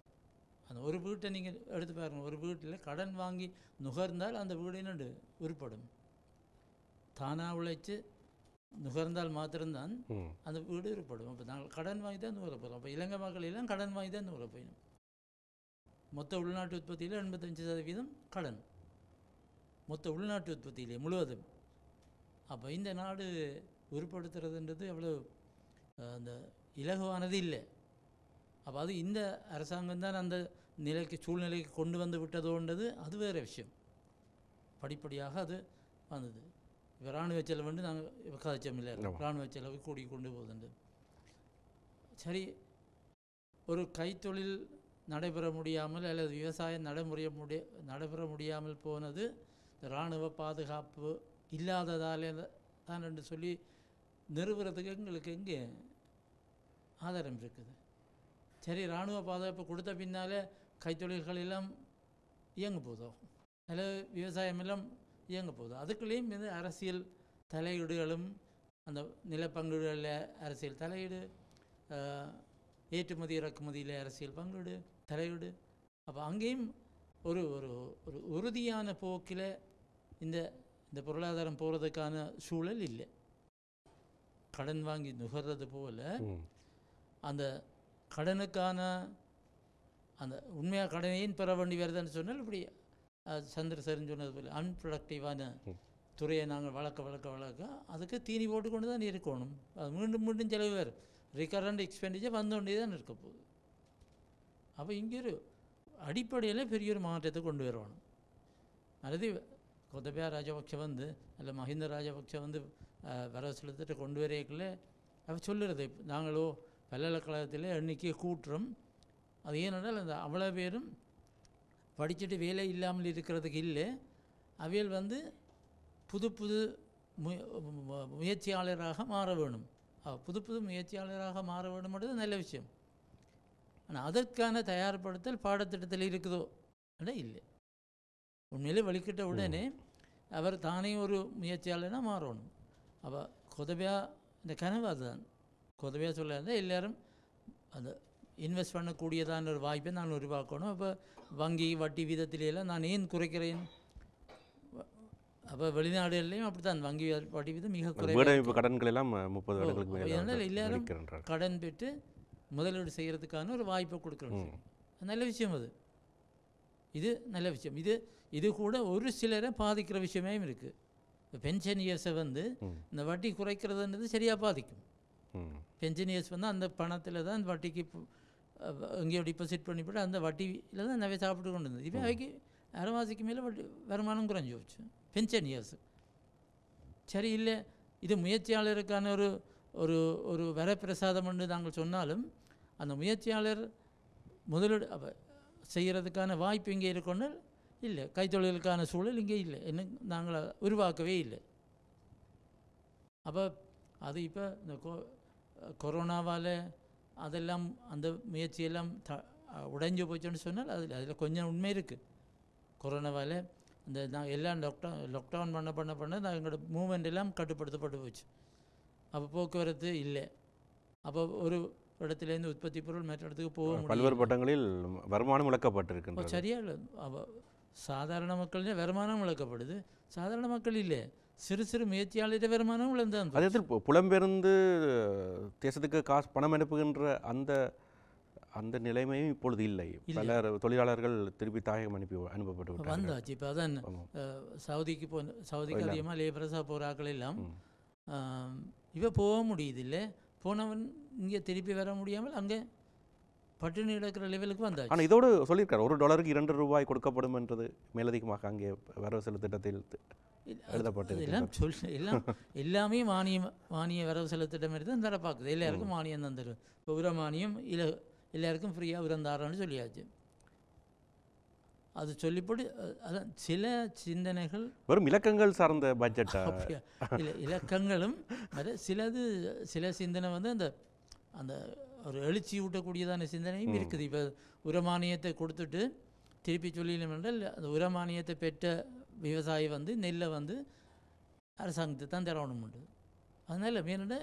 அந்த ஒரு வீட்டை நீங்கள் எடுத்து பாருங்கள் ஒரு வீட்டில் கடன் வாங்கி நுகர்ந்தால் அந்த வீடு உருப்படும் தானாக உழைச்சி நுகர்ந்தால் மாத்திரம்தான் அந்த வீடு உருப்படும் அப்போ நாங்கள் கடன் வாங்கி தான் நுகர போகிறோம் அப்போ இலங்கை மக்கள் எல்லாம் கடன் வாங்கி தான் நுகர போயிடும் மொத்த உள்நாட்டு உற்பத்தியில் எண்பத்தஞ்சு சதவீதம் கடன் மொத்த உள்நாட்டு உற்பத்தியிலே முழுவதும் அப்போ இந்த நாடு உருப்படுத்துறதுன்றது எவ்வளோ அந்த இலகுவானது இல்லை அப்போ அது இந்த அரசாங்கம் தான் அந்த நிலைக்கு சூழ்நிலைக்கு கொண்டு வந்து விட்டதோன்றது அது வேறு விஷயம் படிப்படியாக அது வந்தது இப்போ இராணுவ வந்து நாங்கள் கதைச்சமில்லை இராணுவ செலவு கூடி கொண்டு போகுதுண்டு சரி ஒரு கைத்தொழில் நடைபெற முடியாமல் அல்லது விவசாயம் நடைமுறை முடிய நடைபெற முடியாமல் போனது இந்த இராணுவ பாதுகாப்பு இல்லாததாலே தான் என்று சொல்லி நிறுவுறதுக்கு எங்களுக்கு எங்கே ஆதாரம் இருக்குது சரி இராணுவ பாதுகாப்பு கொடுத்த பின்னாலே கைத்தொழில்களெல்லாம் இயங்க போதோ அல்லது விவசாயமெல்லாம் இயங்க போதோ அதுக்குள்ளேயும் இந்த அரசியல் தலையீடுகளும் அந்த நிலப்பங்குகளில் அரசியல் தலையீடு ஏற்றுமதி இறக்குமதியில் அரசியல் பங்கீடு தலையீடு அப்போ அங்கேயும் ஒரு ஒரு ஒரு உறுதியான போக்கில் இந்த இந்த பொருளாதாரம் போகிறதுக்கான சூழல் இல்லை கடன் வாங்கி நுகர்றது போல் அந்த கடனுக்கான அந்த உண்மையாக கடனையும் பெற வேண்டி வருதுன்னு சொன்னால் இப்படி சந்திரசரன் சொன்னது போல் அன்புரொடக்டிவான துறையை நாங்கள் வளர்க்க வளர்க்க வளர்க்க அதுக்கு தீனி போட்டு கொண்டு தான் இருக்கணும் அது மீண்டும் மீண்டும் செலவு வேறு ரிகரண்ட் எக்ஸ்பெண்டிச்சர் வந்து கொண்டே தான் இருக்க போகுது அப்போ இங்கே ஒரு அடிப்படையில் பெரிய ஒரு மாற்றத்தை கொண்டு வரணும் அல்லது கொத்தபையா ராஜபக்ஷ வந்து அல்ல மஹிந்த ராஜபக்ஷ வந்து வர செலுத்திட்டு கொண்டு வரையக்குள்ளே அவ சொல்லுறது நாங்களோ பல்கலைக்கழகத்தில் அன்றைக்கி கூட்டுறோம் அது ஏனென்றால் அந்த அவ்வளோ பேரும் படிச்சுட்டு வேலை இல்லாமல் இருக்கிறதுக்கு இல்லை அவையில் வந்து புது புது முயற்சியாளராக மாற வேணும் புது புது முயற்சியாளராக மாற வேணும்ன்றது நல்ல விஷயம் ஆனால் அதற்கான தயார்படுத்தல் பாடத்திட்டத்தில் இருக்குதோ அட இல்லை உண்மையிலே வலிக்கிட்ட உடனே அவர் தானே ஒரு முயற்சியாளராக மாறணும் அப்போ கொதவையாக இந்த கனவு அதுதான் கொதவையாக சொல்ல இருந்தால் எல்லோரும் அந்த இன்வெஸ்ட் பண்ணக்கூடியதான ஒரு வாய்ப்பை நான் உருவாக்கணும் அப்போ வங்கி வட்டி விதத்திலேலாம் நான் ஏன் குறைக்கிறேன் அப்போ வெளிநாடுகள்லையும் அப்படி தான் வங்கி வட்டி விதம் மிக குறைவு கடன்கள் எல்லாம் முப்பது அதனால் எல்லாரும் கடன் பெற்று முதலீடு செய்கிறதுக்கான ஒரு வாய்ப்பை கொடுக்குறோம் நல்ல விஷயம் அது இது நல்ல விஷயம் இது இது கூட ஒரு சிலரை பாதிக்கிற விஷயமே இருக்குது இப்போ பென்ஷன் இயர்ஸை வந்து இந்த வட்டி குறைக்கிறதுன்றது சரியாக பாதிக்கும் பென்ஷன் இயர்ஸ் வந்து அந்த பணத்தில் தான் வட்டிக்கு எங்கேயோ டிபாசிட் பண்ணிவிட்டு அந்த வட்டியில் தான் நிறைய சாப்பிட்டு கொண்டு வந்தது இப்போ அவைக்கு மாதத்துக்கு மேலே வட்டி வருமானம் குறைஞ்சி போச்சு பென்ஷன் இயர்ஸ் சரி இல்லை இது முயற்சியாளருக்கான ஒரு ஒரு ஒரு வரப்பிரசாதம்னு நாங்கள் சொன்னாலும் அந்த முயற்சியாளர் முதலீடு செய்கிறதுக்கான வாய்ப்பு இங்கே இருக்கணும் இல்லை கைத்தொழிலுக்கான சூழல் இங்கே இல்லை என்ன நாங்கள் உருவாக்கவே இல்லை அப்போ அது இப்போ இந்த கொ கொரோனாவால் அதெல்லாம் அந்த முயற்சியெல்லாம் த உடைஞ்சு போச்சோன்னு சொன்னால் அதில் அதில் கொஞ்சம் உண்மை இருக்குது கொரோனாவால் இந்த நாங்கள் எல்லாம் லாக்டவுன் லாக்டவுன் பண்ண பண்ண பண்ண நாங்கள் எங்களோட மூமெண்ட் எல்லாம் கட்டுப்படுத்தப்பட்டு போச்சு அப்போ போக்குவரத்து இல்லை அப்போ ஒரு இடத்துலேருந்து உற்பத்தி பொருள் மற்ற இடத்துக்கு போக பல்வேறு பட்டங்களில் வருமானம் இழக்கப்பட்டிருக்கு சரியா இல்லை சாதாரண மக்கள் வருமானம் இழக்கப்படுது சாதாரண மக்கள் இல்லை சிறு சிறு முயற்சியாளர் வருமானம் விழுந்தான் அதே புலம்பெயர்ந்து தேசத்துக்கு காசு பணம் அனுப்புகின்ற அந்த அந்த நிலைமையும் இப்பொழுது இல்லை தொழிலாளர்கள் திருப்பி தாயகம் அனுப்பி அனுப்பப்பட்டு வந்தாச்சு இப்போ அதான் சவுதிக்கு போ சவுதிக்கு அதிகமாக லேபரஸாக போகிறாக்கள் எல்லாம் இவன் போக முடியுது இல்லை போனவன் இங்கே திருப்பி வர முடியாமல் அங்கே பட்டினி இழக்கிற லெவலுக்கு வந்தாச்சு ஆனால் இதோடு சொல்லியிருக்காரு ஒரு டாலருக்கு இரண்டு ரூபாய் கொடுக்கப்படும் என்றது மேலதிகமாக அங்கே வரவு செலவு திட்டத்தில் எழுதப்பட்டது எல்லாம் சொல் எல்லாம் *laughs* எல்லாமே மானியம் மானிய வரவு செலுத்திட்டம் இருந்து அந்த எல்லாருக்கும் மானியம் தந்துடும் இப்போ உர மானியம் இல்லை எல்லாருக்கும் ஃப்ரீயாக உரந்தாரன்னு சொல்லியாச்சு அது சொல்லிப்படி அதான் சில சிந்தனைகள் வெறும் இலக்கங்கள் சார்ந்த *laughs* பட்ஜெட் இல்லை இலக்கங்களும் சிலது சில சிந்தனை வந்து அந்த அந்த ஒரு எழுச்சி ஊட்டக்கூடியதான சிந்தனையும் இருக்குது இப்போ உரமானியத்தை கொடுத்துட்டு திருப்பி சொல்லிடணும் என்றால் அந்த உரமானியத்தை பெற்ற விவசாயி வந்து நெல்லை வந்து அரசாங்கத்தை தான் தரணும் உண்டு அதனால் மீன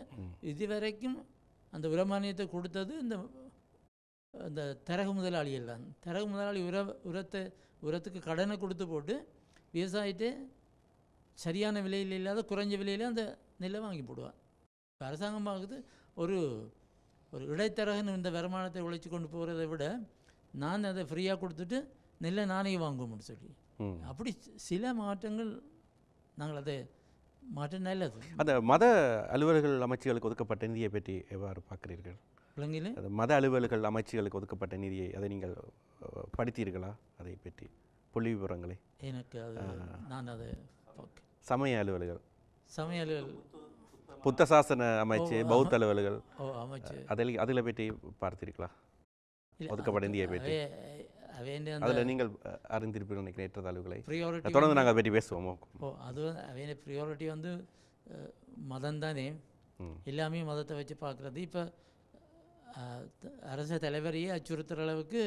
இது வரைக்கும் அந்த உரமானியத்தை கொடுத்தது இந்த இந்த தரகு முதலாளிகள் தான் தரகு முதலாளி உர உரத்தை உரத்துக்கு கடனை கொடுத்து போட்டு விவசாயத்தை சரியான விலையில் இல்லாத குறைஞ்ச விலையில் அந்த நெல்லை வாங்கி போடுவான் இப்போ அரசாங்கம் பார்க்குது ஒரு ஒரு இடைத்தரகன் இந்த வருமானத்தை உழைச்சி கொண்டு போகிறத விட நான் அதை ஃப்ரீயாக கொடுத்துட்டு நெல்லை நானே வாங்குவோம்னு சொல்லி அப்படி சில மாற்றங்கள் நாங்கள் அதை மாற்ற நல்லது அந்த மத அலுவலர்கள் அமைச்சுகளுக்கு ஒதுக்கப்பட்ட நிதியை பற்றி எவ்வாறு பார்க்குறீர்கள் மத அலுவல்கள் அமைச்சுகளுக்கு ஒதுக்கப்பட்ட நிதியை அதை நீங்கள் படித்தீர்களா அதை பற்றி புள்ளி விவரங்களை எனக்கு நான் அதை சமய அலுவல்கள் சமய அலுவல் புத்த சாசன அமைச்சு பௌத்த அலுவல்கள் அமைச்சு அதில் அதில் பற்றி பார்த்தீர்களா ஒதுக்கப்பட்ட நிதியை பற்றி அதில் நீங்கள் அறிந்திருப்பீர்கள் நினைக்கிறேன் ஏற்றத்தாழ்வுகளை ப்ரியாரிட்டி தொடர்ந்து நாங்கள் பற்றி பேசுவோம் ஓ அது அவன் ப்ரியாரிட்டி வந்து மதம் தானே எல்லாமே மதத்தை வச்சு பார்க்குறது இப்போ அரச தலைவரையே அச்சுறுத்துகிற அளவுக்கு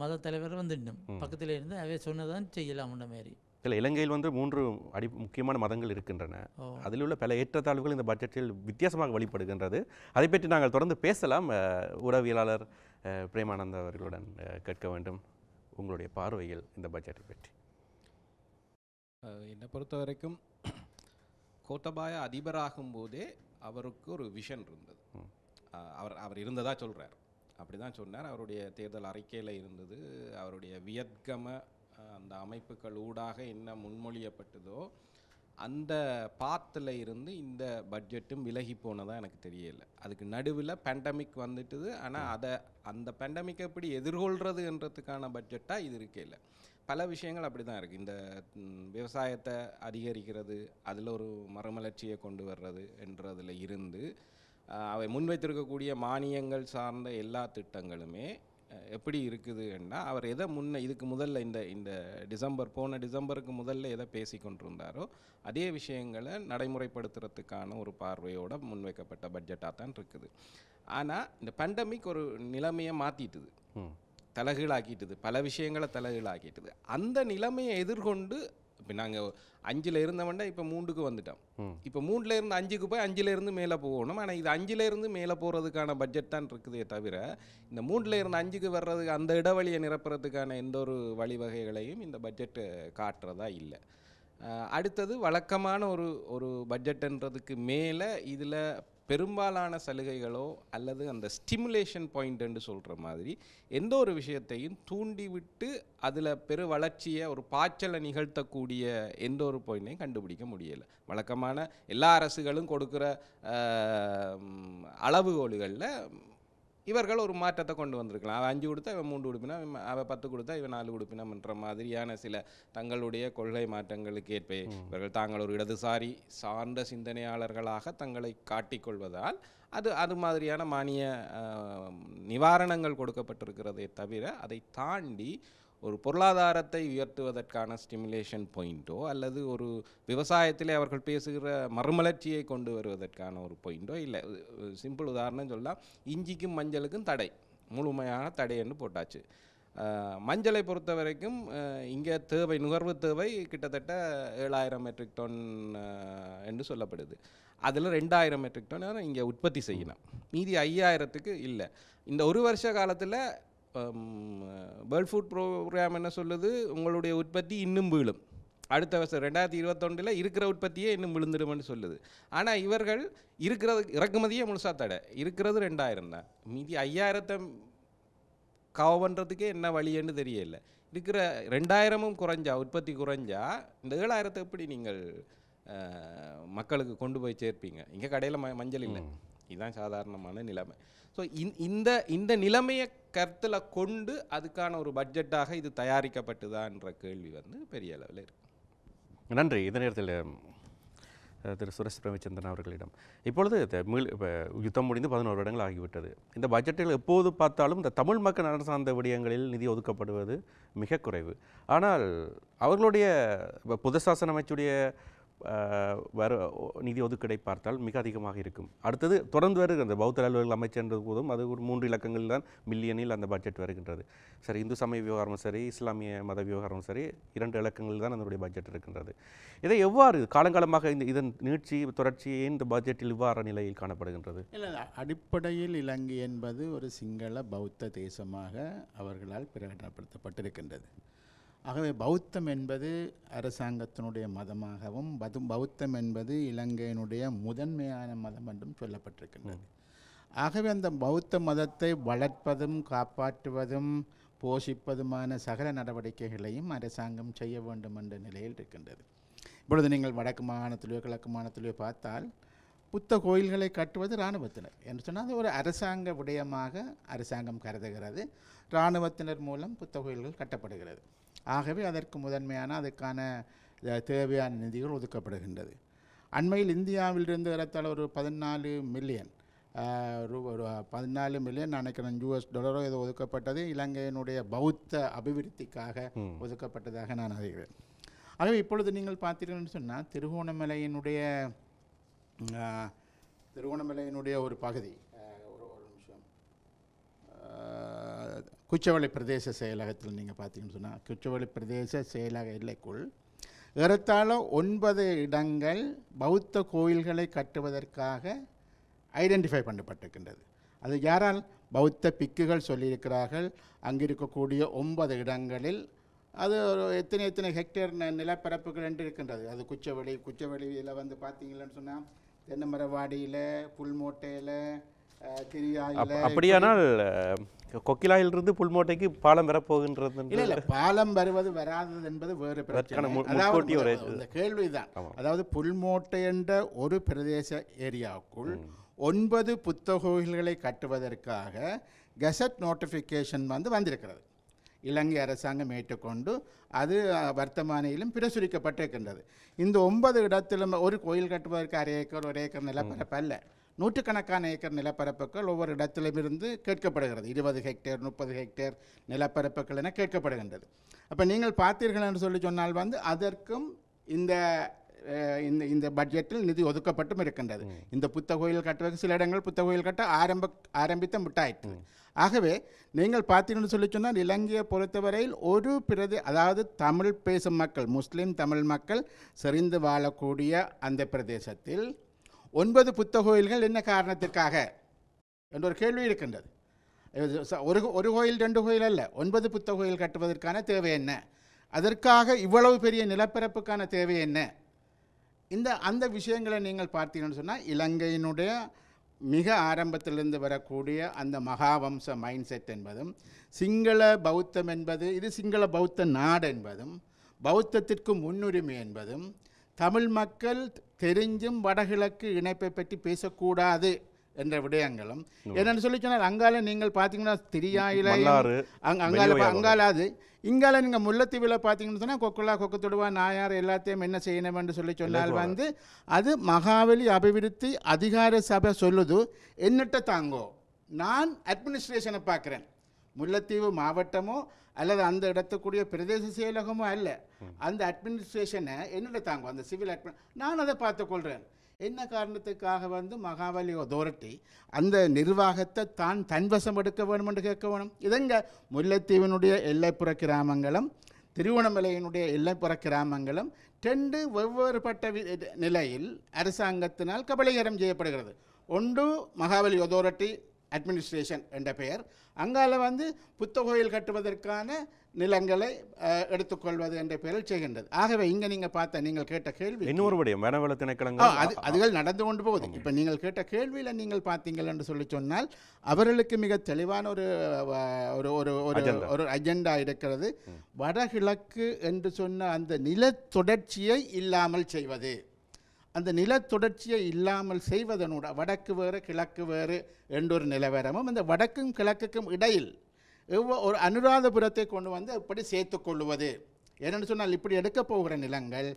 மத தலைவர் இன்னும் பக்கத்தில் இருந்து அவை சொன்னதான் செய்யலாம் உன்ன மாரி இல்லை இலங்கையில் வந்து மூன்று அடி முக்கியமான மதங்கள் இருக்கின்றன அதில் உள்ள பல ஏற்றத்தாழ்வுகள் இந்த பட்ஜெட்டில் வித்தியாசமாக வழிபடுகின்றது அதை பற்றி நாங்கள் தொடர்ந்து பேசலாம் உறவியலாளர் பிரேமானந்த் அவர்களுடன் கேட்க வேண்டும் உங்களுடைய பார்வையில் இந்த பட்ஜெட்டை பற்றி என்னை பொறுத்த வரைக்கும் கோத்தபாய அதிபராகும் போதே அவருக்கு ஒரு விஷன் இருந்தது அவர் அவர் இருந்ததாக சொல்கிறார் அப்படி தான் சொன்னார் அவருடைய தேர்தல் அறிக்கையில் இருந்தது அவருடைய வியத்கம அந்த அமைப்புகள் ஊடாக என்ன முன்மொழியப்பட்டதோ அந்த பாத்தில் இருந்து இந்த பட்ஜெட்டும் விலகி போனதாக எனக்கு தெரியலை அதுக்கு நடுவில் பேண்டமிக் வந்துட்டுது ஆனால் அதை அந்த பேண்டமிக் எப்படி எதிர்கொள்கிறதுன்றதுக்கான பட்ஜெட்டாக இது இருக்கையில் பல விஷயங்கள் அப்படி தான் இருக்குது இந்த விவசாயத்தை அதிகரிக்கிறது அதில் ஒரு மறுமலர்ச்சியை கொண்டு வர்றது என்றதில் இருந்து அவை முன்வைத்திருக்கக்கூடிய மானியங்கள் சார்ந்த எல்லா திட்டங்களுமே எப்படி இருக்குதுன்னா அவர் எதை முன்ன இதுக்கு முதல்ல இந்த இந்த டிசம்பர் போன டிசம்பருக்கு முதல்ல எதை பேசி கொண்டிருந்தாரோ அதே விஷயங்களை நடைமுறைப்படுத்துறதுக்கான ஒரு பார்வையோட முன்வைக்கப்பட்ட பட்ஜெட்டாக தான் இருக்குது ஆனால் இந்த பண்டமிக் ஒரு நிலைமையை மாற்றிட்டுது தலைகீழாக்கிட்டுது பல விஷயங்களை தலைகீழாக்கிட்டுது அந்த நிலைமையை எதிர்கொண்டு இப்போ நாங்கள் அஞ்சில் இருந்தவன்டா இப்போ மூன்றுக்கு வந்துட்டான் இப்போ மூணில் இருந்து அஞ்சுக்கு போய் அஞ்சில் இருந்து மேலே போகணும் ஆனால் இது அஞ்சில் இருந்து மேலே போகிறதுக்கான பட்ஜெட் தான் இருக்குதே தவிர இந்த மூன்றில் இருந்து அஞ்சுக்கு வர்றதுக்கு அந்த இடைவெளியை நிரப்புறதுக்கான எந்த ஒரு வழிவகைகளையும் இந்த பட்ஜெட்டு காட்டுறதா இல்லை அடுத்தது வழக்கமான ஒரு ஒரு பட்ஜெட்டுன்றதுக்கு மேலே இதில் பெரும்பாலான சலுகைகளோ அல்லது அந்த ஸ்டிமுலேஷன் பாயிண்ட்டுன்னு சொல்கிற மாதிரி எந்த ஒரு விஷயத்தையும் தூண்டிவிட்டு அதில் பெரு வளர்ச்சியை ஒரு பாய்ச்சலை நிகழ்த்தக்கூடிய எந்த ஒரு பாயிண்ட்டையும் கண்டுபிடிக்க முடியலை வழக்கமான எல்லா அரசுகளும் கொடுக்குற அளவுகோல்களில் இவர்கள் ஒரு மாற்றத்தை கொண்டு வந்திருக்கலாம் அவன் அஞ்சு கொடுத்தா இவன் மூன்று கொடுப்பினா அவன் பத்து கொடுத்தா இவன் நாலு கொடுப்பினம்ன்ற மாதிரியான சில தங்களுடைய கொள்கை மாற்றங்களுக்கு ஏற்ப இவர்கள் தாங்கள் ஒரு இடதுசாரி சார்ந்த சிந்தனையாளர்களாக தங்களை காட்டிக்கொள்வதால் அது அது மாதிரியான மானிய நிவாரணங்கள் கொடுக்கப்பட்டிருக்கிறதே தவிர அதை தாண்டி ஒரு பொருளாதாரத்தை உயர்த்துவதற்கான ஸ்டிமுலேஷன் பாயிண்ட்டோ அல்லது ஒரு விவசாயத்திலே அவர்கள் பேசுகிற மறுமலர்ச்சியை கொண்டு வருவதற்கான ஒரு பாயிண்ட்டோ இல்லை சிம்பிள் உதாரணம் சொல்லலாம் இஞ்சிக்கும் மஞ்சளுக்கும் தடை முழுமையான தடை என்று போட்டாச்சு மஞ்சளை பொறுத்த வரைக்கும் இங்கே தேவை நுகர்வு தேவை கிட்டத்தட்ட ஏழாயிரம் மெட்ரிக் டன் என்று சொல்லப்படுது அதில் ரெண்டாயிரம் மெட்ரிக் டன் இங்கே உற்பத்தி செய்யணும் மீதி ஐயாயிரத்துக்கு இல்லை இந்த ஒரு வருஷ காலத்தில் வேர்ல்ட் ஃபுட் ப்ரோக்ராம் என்ன சொல்லுது உங்களுடைய உற்பத்தி இன்னும் வீழும் அடுத்த வருஷம் ரெண்டாயிரத்தி இருபத்தொன்றில் இருக்கிற உற்பத்தியே இன்னும் விழுந்துடும்னு சொல்லுது ஆனால் இவர்கள் இருக்கிறது இறக்குமதியே முழுசாக தடை இருக்கிறது ரெண்டாயிரம் தான் மீதி ஐயாயிரத்தை கவ பண்ணுறதுக்கே என்ன வழின்னு தெரியல இருக்கிற ரெண்டாயிரமும் குறைஞ்சா உற்பத்தி குறைஞ்சா இந்த ஏழாயிரத்தை எப்படி நீங்கள் மக்களுக்கு கொண்டு போய் சேர்ப்பீங்க இங்கே கடையில் ம மஞ்சள் இல்லை இதுதான் சாதாரணமான நிலைமை ஸோ இந்த இந்த நிலைமையை கருத்தில் கொண்டு அதுக்கான ஒரு பட்ஜெட்டாக இது தயாரிக்கப்பட்டுதான்ற கேள்வி வந்து பெரிய அளவில் இருக்கு நன்றி இந்த நேரத்தில் திரு சுரேஷ் பிரேமச்சந்திரன் அவர்களிடம் இப்பொழுது தமிழ் இப்போ யுத்தம் முடிந்து பதினோரு வருடங்கள் ஆகிவிட்டது இந்த பட்ஜெட்டில் எப்போது பார்த்தாலும் இந்த தமிழ் மக்கள் நலன் சார்ந்த விடயங்களில் நிதி ஒதுக்கப்படுவது மிக குறைவு ஆனால் அவர்களுடைய இப்போ புதுசாசன அமைச்சுடைய வர நிதி ஒதுக்கீடை பார்த்தால் மிக அதிகமாக இருக்கும் அடுத்தது தொடர்ந்து வருகின்றது பௌத்த அலுவலர்கள் அமைச்சர் போதும் அது ஒரு மூன்று இலக்கங்களில் தான் மில்லியனில் அந்த பட்ஜெட் வருகின்றது சரி இந்து சமய விவகாரமும் சரி இஸ்லாமிய மத விவகாரமும் சரி இரண்டு இலக்கங்களில் தான் அதனுடைய பட்ஜெட் இருக்கின்றது இதை எவ்வாறு காலங்காலமாக இந்த இதன் நீட்சி தொடர்ச்சியே இந்த பட்ஜெட்டில் இவ்வாறு நிலையில் காணப்படுகின்றது இல்லை அடிப்படையில் இலங்கை என்பது ஒரு சிங்கள பௌத்த தேசமாக அவர்களால் பிரகடனப்படுத்தப்பட்டிருக்கின்றது ஆகவே பௌத்தம் என்பது அரசாங்கத்தினுடைய மதமாகவும் பௌத்தம் என்பது இலங்கையினுடைய முதன்மையான மதம் என்றும் சொல்லப்பட்டிருக்கின்றது ஆகவே அந்த பௌத்த மதத்தை வளர்ப்பதும் காப்பாற்றுவதும் போஷிப்பதுமான சகல நடவடிக்கைகளையும் அரசாங்கம் செய்ய வேண்டும் என்ற நிலையில் இருக்கின்றது இப்பொழுது நீங்கள் வடக்கு மாகாணத்திலேயோ கிழக்கு மாகாணத்திலேயோ பார்த்தால் புத்த கோயில்களை கட்டுவது இராணுவத்தினர் என்று சொன்னால் அது ஒரு அரசாங்க விடயமாக அரசாங்கம் கருதுகிறது இராணுவத்தினர் மூலம் புத்த கோயில்கள் கட்டப்படுகிறது ஆகவே அதற்கு முதன்மையான அதுக்கான தேவையான நிதிகள் ஒதுக்கப்படுகின்றது அண்மையில் இந்தியாவிலிருந்து ஏறத்தாழ ஒரு பதினாலு மில்லியன் ஒரு பதினாலு மில்லியன் நினைக்கிறேன் யூஎஸ் டாலரோ இது ஒதுக்கப்பட்டது இலங்கையினுடைய பௌத்த அபிவிருத்திக்காக ஒதுக்கப்பட்டதாக நான் அறிகிறேன் ஆகவே இப்பொழுது நீங்கள் பார்த்தீர்கள்னு சொன்னால் திருகோணமலையினுடைய திருகோணமலையினுடைய ஒரு பகுதி குச்சவளி பிரதேச செயலகத்தில் நீங்கள் பார்த்தீங்கன்னு சொன்னால் குச்சவளி பிரதேச செயலக எல்லைக்குள் ஏறத்தாழ ஒன்பது இடங்கள் பௌத்த கோயில்களை கட்டுவதற்காக ஐடென்டிஃபை பண்ணப்பட்டிருக்கின்றது அது யாரால் பௌத்த பிக்குகள் சொல்லியிருக்கிறார்கள் அங்கே இருக்கக்கூடிய ஒன்பது இடங்களில் அது ஒரு எத்தனை எத்தனை ஹெக்டேர் நிலப்பரப்புகள் என்று இருக்கின்றது அது குச்சவெளி குச்சவெளியில் வந்து பார்த்தீங்கன்னு சொன்னால் தென்னமரவாடியில் புல்மோட்டையில் திரியாயில் அப்படியானால் கொக்கிலாயிலிருந்து புல்மோட்டைக்கு பாலம் வரப்போகின்றது பாலம் வருவது வராதது என்பது வேறு பிரச்சனை கேள்விதான் அதாவது புல்மோட்டை என்ற ஒரு பிரதேச ஏரியாவுக்குள் ஒன்பது புத்தக கோயில்களை கட்டுவதற்காக கெசட் நோட்டிஃபிகேஷன் வந்து வந்திருக்கிறது இலங்கை அரசாங்கம் ஏற்றுக்கொண்டு அது வர்த்தமானையிலும் பிரசுரிக்கப்பட்டிருக்கின்றது இந்த ஒன்பது இடத்திலும் ஒரு கோயில் கட்டுவதற்கு அரை ஏக்கர் ஒரு ஏக்கர் நிலப்பரப்பு அல்ல நூற்றுக்கணக்கான ஏக்கர் நிலப்பரப்புகள் ஒவ்வொரு இடத்திலுமிருந்து கேட்கப்படுகிறது இருபது ஹெக்டேர் முப்பது ஹெக்டேர் நிலப்பரப்புகள் என கேட்கப்படுகின்றது அப்போ நீங்கள் பார்த்தீர்கள் என்று சொல்லி சொன்னால் வந்து அதற்கும் இந்த இந்த இந்த பட்ஜெட்டில் நிதி ஒதுக்கப்பட்டும் இருக்கின்றது இந்த புத்த கோயில் கட்டுறது சில இடங்கள் புத்த கோயில் கட்ட ஆரம்ப ஆரம்பித்த விட்டாயிற்று ஆகவே நீங்கள் பார்த்தீங்கன்னு சொல்லி சொன்னால் இலங்கையை பொறுத்தவரையில் ஒரு பிரதி அதாவது தமிழ் பேசும் மக்கள் முஸ்லீம் தமிழ் மக்கள் செறிந்து வாழக்கூடிய அந்த பிரதேசத்தில் ஒன்பது புத்த கோயில்கள் என்ன காரணத்திற்காக என்ற ஒரு கேள்வி இருக்கின்றது ஒரு ஒரு கோயில் ரெண்டு கோயில் அல்ல ஒன்பது புத்த கோயில் கட்டுவதற்கான தேவை என்ன அதற்காக இவ்வளவு பெரிய நிலப்பரப்புக்கான தேவை என்ன இந்த அந்த விஷயங்களை நீங்கள் பார்த்தீங்கன்னு சொன்னால் இலங்கையினுடைய மிக ஆரம்பத்திலிருந்து வரக்கூடிய அந்த மகாவம்ச மைண்ட் செட் என்பதும் சிங்கள பௌத்தம் என்பது இது சிங்கள பௌத்த நாடு என்பதும் பௌத்தத்திற்கு முன்னுரிமை என்பதும் தமிழ் மக்கள் தெரிஞ்சும் வடகிழக்கு இணைப்பை பற்றி பேசக்கூடாது என்ற விடயங்களும் என்னென்னு சொல்லி சொன்னால் அங்கால நீங்கள் பார்த்தீங்கன்னா திரியாயில அங்கால அங்காலாது இங்கால நீங்கள் முல்லைத்தீவில் பார்த்தீங்கன்னு சொன்னால் கொக்குலா கொக்கு தொடுவா நாயார் எல்லாத்தையும் என்ன செய்யணும் என்று சொல்லி சொன்னால் வந்து அது மகாவலி அபிவிருத்தி அதிகார சபை சொல்லுது என்னட்ட தாங்கோ நான் அட்மினிஸ்ட்ரேஷனை பார்க்குறேன் முல்லைத்தீவு மாவட்டமோ அல்லது அந்த இடத்துக்குரிய பிரதேச செயலகமோ அல்ல அந்த அட்மினிஸ்ட்ரேஷனை என்னிட தாங்கும் அந்த சிவில் அட்மி நான் அதை பார்த்துக்கொள்கிறேன் என்ன காரணத்துக்காக வந்து மகாபலி அதாரிட்டி அந்த நிர்வாகத்தை தான் தன்வசம் எடுக்க வேணும் என்று கேட்க வேணும் இதங்க முல்லைத்தீவினுடைய எல்லைப்புற கிராமங்களும் திருவண்ணாமலையினுடைய எல்லைப்புற கிராமங்களும் ரெண்டு வெவ்வேறுபட்ட நிலையில் அரசாங்கத்தினால் கபலீகரம் செய்யப்படுகிறது ஒன்று மகாபலி அதாரிட்டி அட்மினிஸ்ட்ரேஷன் என்ற பெயர் அங்கால வந்து புத்த கோயில் கட்டுவதற்கான நிலங்களை எடுத்துக்கொள்வது என்ற பெயரில் செய்கின்றது ஆகவே இங்கே நீங்கள் பார்த்த நீங்கள் கேட்ட கேள்வி இன்னொரு விடயம் வனவள திணைக்களங்கள் அது அதுகள் நடந்து கொண்டு போகுது இப்போ நீங்கள் கேட்ட கேள்வியில் நீங்கள் பார்த்தீங்கள் என்று சொல்லி சொன்னால் அவர்களுக்கு மிக தெளிவான ஒரு ஒரு ஒரு ஒரு ஒரு அஜெண்டா இருக்கிறது வடகிழக்கு என்று சொன்ன அந்த நில தொடர்ச்சியை இல்லாமல் செய்வது அந்த நிலத்தொடர்ச்சியை இல்லாமல் செய்வதனோட வடக்கு வேறு கிழக்கு வேறு என்றொரு நிலவரமும் அந்த வடக்கும் கிழக்குக்கும் இடையில் எவ்வளோ ஒரு அனுராதபுரத்தை கொண்டு வந்து எப்படி சேர்த்து கொள்வது ஏன்னு சொன்னால் இப்படி எடுக்கப் போகிற நிலங்கள்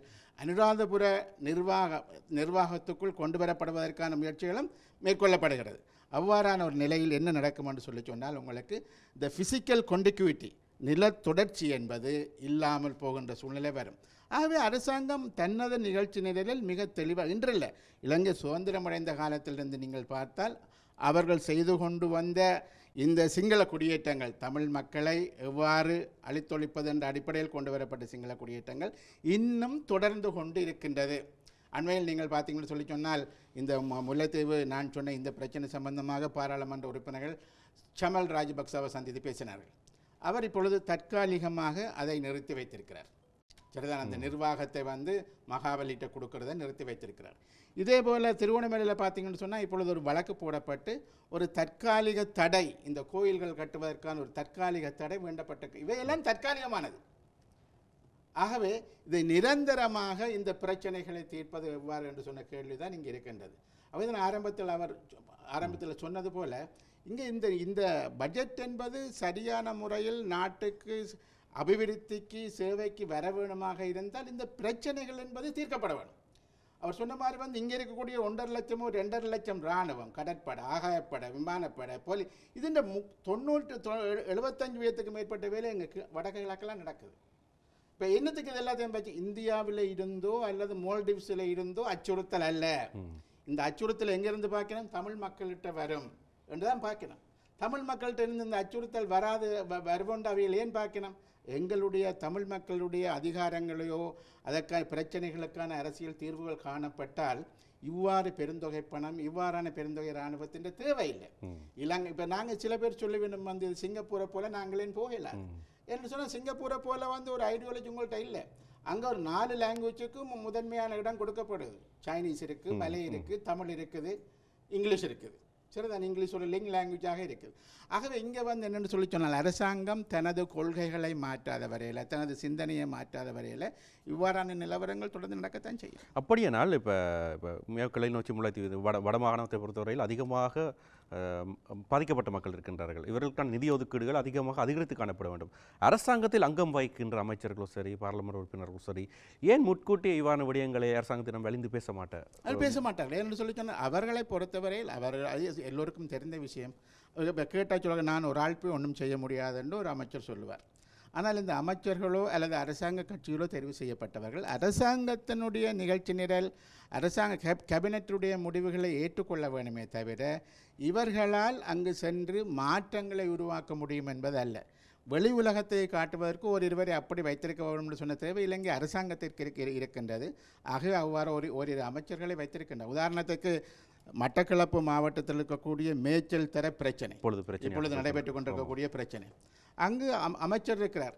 அனுராதபுர நிர்வாக நிர்வாகத்துக்குள் கொண்டு வரப்படுவதற்கான முயற்சிகளும் மேற்கொள்ளப்படுகிறது அவ்வாறான ஒரு நிலையில் என்ன நடக்கும் என்று சொல்லி சொன்னால் உங்களுக்கு இந்த ஃபிசிக்கல் கொண்டிக்யூட்டி நிலத்தொடர்ச்சி என்பது இல்லாமல் போகின்ற சூழ்நிலை வரும் ஆகவே அரசாங்கம் தன்னத நிகழ்ச்சி நிரலில் மிக தெளிவாக இன்றில்லை இலங்கை சுதந்திரமடைந்த காலத்திலிருந்து நீங்கள் பார்த்தால் அவர்கள் செய்து கொண்டு வந்த இந்த சிங்கள குடியேற்றங்கள் தமிழ் மக்களை எவ்வாறு அழித்தொழிப்பது என்ற அடிப்படையில் கொண்டு வரப்பட்ட சிங்கள குடியேற்றங்கள் இன்னும் தொடர்ந்து கொண்டு இருக்கின்றது அண்மையில் நீங்கள் பார்த்தீங்கன்னு சொல்லி சொன்னால் இந்த முல்லைத்தீவு நான் சொன்ன இந்த பிரச்சனை சம்பந்தமாக பாராளுமன்ற உறுப்பினர்கள் சமல் ராஜபக்சாவை சந்தித்து பேசினார்கள் அவர் இப்பொழுது தற்காலிகமாக அதை நிறுத்தி வைத்திருக்கிறார் சரிதான் அந்த நிர்வாகத்தை வந்து மகாபலிகிட்ட கொடுக்கறத நிறுத்தி வைத்திருக்கிறார் இதே போல் திருவண்ணாமலையில் பார்த்தீங்கன்னு சொன்னால் இப்பொழுது ஒரு வழக்கு போடப்பட்டு ஒரு தற்காலிக தடை இந்த கோயில்கள் கட்டுவதற்கான ஒரு தற்காலிக தடை வேண்டப்பட்ட இவையெல்லாம் தற்காலிகமானது ஆகவே இதை நிரந்தரமாக இந்த பிரச்சனைகளை தீர்ப்பது எவ்வாறு என்று சொன்ன கேள்விதான் இங்கே இருக்கின்றது அவை நான் ஆரம்பத்தில் அவர் ஆரம்பத்தில் சொன்னது போல் இங்கே இந்த இந்த பட்ஜெட் என்பது சரியான முறையில் நாட்டுக்கு அபிவிருத்திக்கு சேவைக்கு வர வேணுமாக இருந்தால் இந்த பிரச்சனைகள் என்பது தீர்க்கப்பட வேணும் அவர் சொன்ன மாதிரி வந்து இங்கே இருக்கக்கூடிய ஒன்றரை லட்சமோ ரெண்டரை லட்சம் இராணுவம் கடற்படை ஆகாயப்படை விமானப்படை போலி இதுன்ற மு தொண்ணூற்று தொ எழுபத்தஞ்சு வயதுக்கு மேற்பட்ட வேலை எங்கள் வடக்கு கிழக்கெல்லாம் நடக்குது இப்போ என்னத்துக்கு இது எல்லாத்தையும் பார்த்து இந்தியாவில் இருந்தோ அல்லது மோல்டிவ்ஸில் இருந்தோ அச்சுறுத்தல் அல்ல இந்த அச்சுறுத்தல் எங்கேருந்து பார்க்கணும் தமிழ் மக்கள்கிட்ட வரும் என்று தான் பார்க்கணும் தமிழ் மக்கள்கிட்ட இருந்து இந்த அச்சுறுத்தல் வராது வருவோண்டு அவையில் ஏன் பார்க்கணும் எங்களுடைய தமிழ் மக்களுடைய அதிகாரங்களையோ அதற்கான பிரச்சனைகளுக்கான அரசியல் தீர்வுகள் காணப்பட்டால் இவ்வாறு பெருந்தொகை பணம் இவ்வாறான பெருந்தொகை இராணுவத்தின் தேவையில்லை இலங்கை இப்போ நாங்கள் சில பேர் சொல்ல வேண்டும் வந்து சிங்கப்பூரை போல நாங்களே போகல என்று சொன்னால் சிங்கப்பூரை போல வந்து ஒரு ஐடியாலஜி உங்கள்கிட்ட இல்லை அங்கே ஒரு நாலு லாங்குவேஜுக்கும் முதன்மையான இடம் கொடுக்கப்படுது சைனீஸ் இருக்குது மலை இருக்குது தமிழ் இருக்குது இங்கிலீஷ் இருக்குது சிறுதான் இங்கிலீஷ் ஒரு லிங் லாங்குவேஜாக இருக்குது ஆகவே இங்கே வந்து என்னென்னு சொல்லி சொன்னால் அரசாங்கம் தனது கொள்கைகளை மாற்றாத வரையில் தனது சிந்தனையை மாற்றாத வரையில் இவ்வாறான நிலவரங்கள் தொடர்ந்து நடக்கத்தான் செய்யும் அப்படியானால் இப்போ இப்போ கிளை நோச்சி முல்லைத்தீவு வட வடமாகாணத்தை பொறுத்தவரையில் அதிகமாக பாதிக்கப்பட்ட மக்கள் இருக்கின்றார்கள் இவர்களுக்கான நிதி ஒதுக்கீடுகள் அதிகமாக அதிகரித்து காணப்பட வேண்டும் அரசாங்கத்தில் அங்கம் வகிக்கின்ற அமைச்சர்களும் சரி பாராளுமன்ற உறுப்பினர்களும் சரி ஏன் முட்கூட்டிய இவ்வாறு விடயங்களை அரசாங்கத்திடம் வெளிந்து பேச மாட்டார் பேச மாட்டார்கள் என்று சொல்லி சொன்னால் அவர்களை பொறுத்தவரையில் அவர்கள் எல்லோருக்கும் தெரிந்த விஷயம் கேட்டால் சொல்லுங்கள் நான் ஒரு ஆள் போய் ஒன்றும் செய்ய முடியாதுன்னு ஒரு அமைச்சர் சொல்லுவார் ஆனால் இந்த அமைச்சர்களோ அல்லது அரசாங்க கட்சிகளோ தெரிவு செய்யப்பட்டவர்கள் அரசாங்கத்தினுடைய நிகழ்ச்சி நிரல் அரசாங்க கேப் கேபினட்டுடைய முடிவுகளை ஏற்றுக்கொள்ள வேணுமே தவிர இவர்களால் அங்கு சென்று மாற்றங்களை உருவாக்க முடியும் என்பது அல்ல வெளி உலகத்தை காட்டுவதற்கு ஒரு இருவரை அப்படி வைத்திருக்க என்று சொன்ன தேவை இலங்கை அரசாங்கத்திற்கு இருக்கின்றது ஆகவே அவ்வாறு ஒரு ஓரிரு அமைச்சர்களை வைத்திருக்கின்றனர் உதாரணத்துக்கு மட்டக்களப்பு மாவட்டத்தில் இருக்கக்கூடிய மேய்ச்சல் தர பிரச்சனை இப்பொழுது பிரச்சனை இப்பொழுது நடைபெற்று கொண்டிருக்கக்கூடிய பிரச்சனை அங்கு அமைச்சர் இருக்கிறார்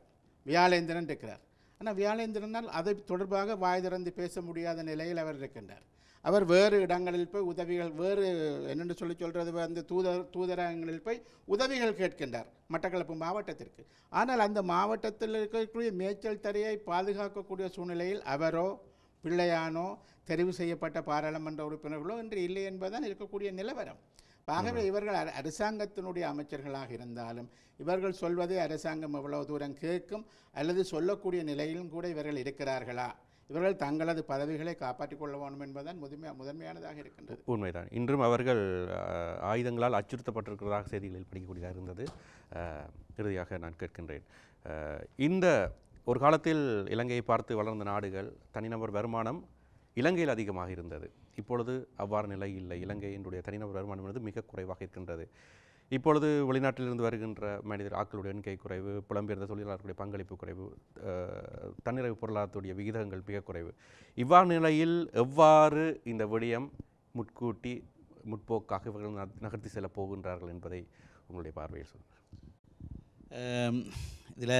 வியாழேந்திரன் இருக்கிறார் ஆனால் வியாழேந்திரனால் அதை தொடர்பாக வாய் திறந்து பேச முடியாத நிலையில் அவர் இருக்கின்றார் அவர் வேறு இடங்களில் போய் உதவிகள் வேறு என்னென்று சொல்லி சொல்கிறது வந்து தூதர் தூதரகங்களில் போய் உதவிகள் கேட்கின்றார் மட்டக்களப்பு மாவட்டத்திற்கு ஆனால் அந்த மாவட்டத்தில் இருக்கக்கூடிய மேய்ச்சல் தரையை பாதுகாக்கக்கூடிய சூழ்நிலையில் அவரோ பிள்ளையானோ தெரிவு செய்யப்பட்ட பாராளுமன்ற உறுப்பினர்களோ இன்று இல்லை என்பதுதான் இருக்கக்கூடிய நிலவரம் ஆகவே இவர்கள் அரசாங்கத்தினுடைய அமைச்சர்களாக இருந்தாலும் இவர்கள் சொல்வதை அரசாங்கம் எவ்வளவு தூரம் கேட்கும் அல்லது சொல்லக்கூடிய நிலையிலும் கூட இவர்கள் இருக்கிறார்களா இவர்கள் தங்களது பதவிகளை காப்பாற்றிக் கொள்ள வேண்டும் என்பதுதான் முதன்மை முதன்மையானதாக இருக்கின்றது உண்மைதான் இன்றும் அவர்கள் ஆயுதங்களால் அச்சுறுத்தப்பட்டிருக்கிறதாக செய்திகளில் படிக்கக்கூடியதாக இருந்தது இறுதியாக நான் கேட்கின்றேன் இந்த ஒரு காலத்தில் இலங்கையை பார்த்து வளர்ந்த நாடுகள் தனிநபர் வருமானம் இலங்கையில் அதிகமாக இருந்தது இப்பொழுது அவ்வாறு நிலை இல்லை இலங்கையினுடைய தனிநபர் வருமானம் என்பது மிக குறைவாக இருக்கின்றது இப்பொழுது வெளிநாட்டிலிருந்து வருகின்ற மனிதர் ஆக்களுடைய எண்ணிக்கை குறைவு புலம்பெயர்ந்த தொழிலாளர்களுடைய பங்களிப்பு குறைவு தன்னிறைவு பொருளாதாரத்துடைய விகிதங்கள் மிக குறைவு இவ்வாறு நிலையில் எவ்வாறு இந்த விடயம் முட்கூட்டி முற்போக்காக இவர்கள் நகர்த்தி செல்ல போகின்றார்கள் என்பதை உங்களுடைய பார்வையில் சொல்கிறேன் இதில்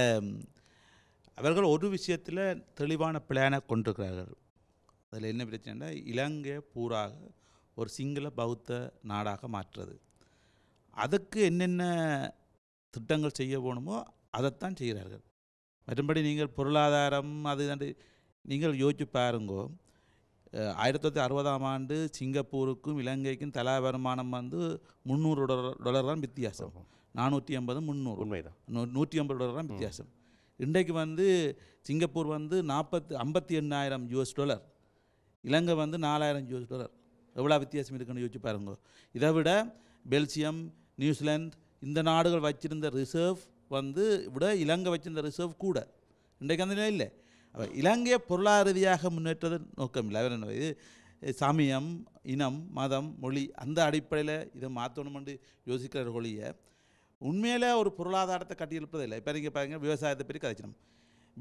அவர்கள் ஒரு விஷயத்தில் தெளிவான பிளானை கொண்டிருக்கிறார்கள் அதில் என்ன பிரச்சனைனா இலங்கை பூராக ஒரு சிங்கள பௌத்த நாடாக மாற்றுறது அதுக்கு என்னென்ன திட்டங்கள் செய்ய போகணுமோ அதைத்தான் செய்கிறார்கள் மற்றபடி நீங்கள் பொருளாதாரம் அது நீங்கள் யோசிச்சு பாருங்கோ ஆயிரத்தி தொள்ளாயிரத்தி அறுபதாம் ஆண்டு சிங்கப்பூருக்கும் இலங்கைக்கும் தலா வருமானம் வந்து முந்நூறு டொலர் தான் வித்தியாசம் நானூற்றி ஐம்பது முந்நூறு உண்மைதான் நூற்றி ஐம்பது டாலர் தான் வித்தியாசம் இன்றைக்கு வந்து சிங்கப்பூர் வந்து நாற்பத்தி ஐம்பத்தி எண்ணாயிரம் யூஎஸ் டாலர் இலங்கை வந்து நாலாயிரம் யூஎஸ் டாலர் எவ்வளோ வித்தியாசம் இருக்குன்னு யோசிச்சு பாருங்க இதை விட பெல்ஜியம் நியூசிலாந்து இந்த நாடுகள் வச்சிருந்த ரிசர்வ் வந்து விட இலங்கை வச்சிருந்த ரிசர்வ் கூட இன்றைக்கு அந்த நிலை இல்லை இலங்கையை பொருளாதார ரீதியாக முன்னேற்றது நோக்கம் இல்லை என்ன சமயம் இனம் மதம் மொழி அந்த அடிப்படையில் இதை மாற்றணுமென்று யோசிக்கிற ஒழிய உண்மையில் ஒரு பொருளாதாரத்தை கட்டியெழுப்பதில்லை இப்போ நீங்கள் பாருங்கள் விவசாயத்தை பற்றி கதைச்சிடணும்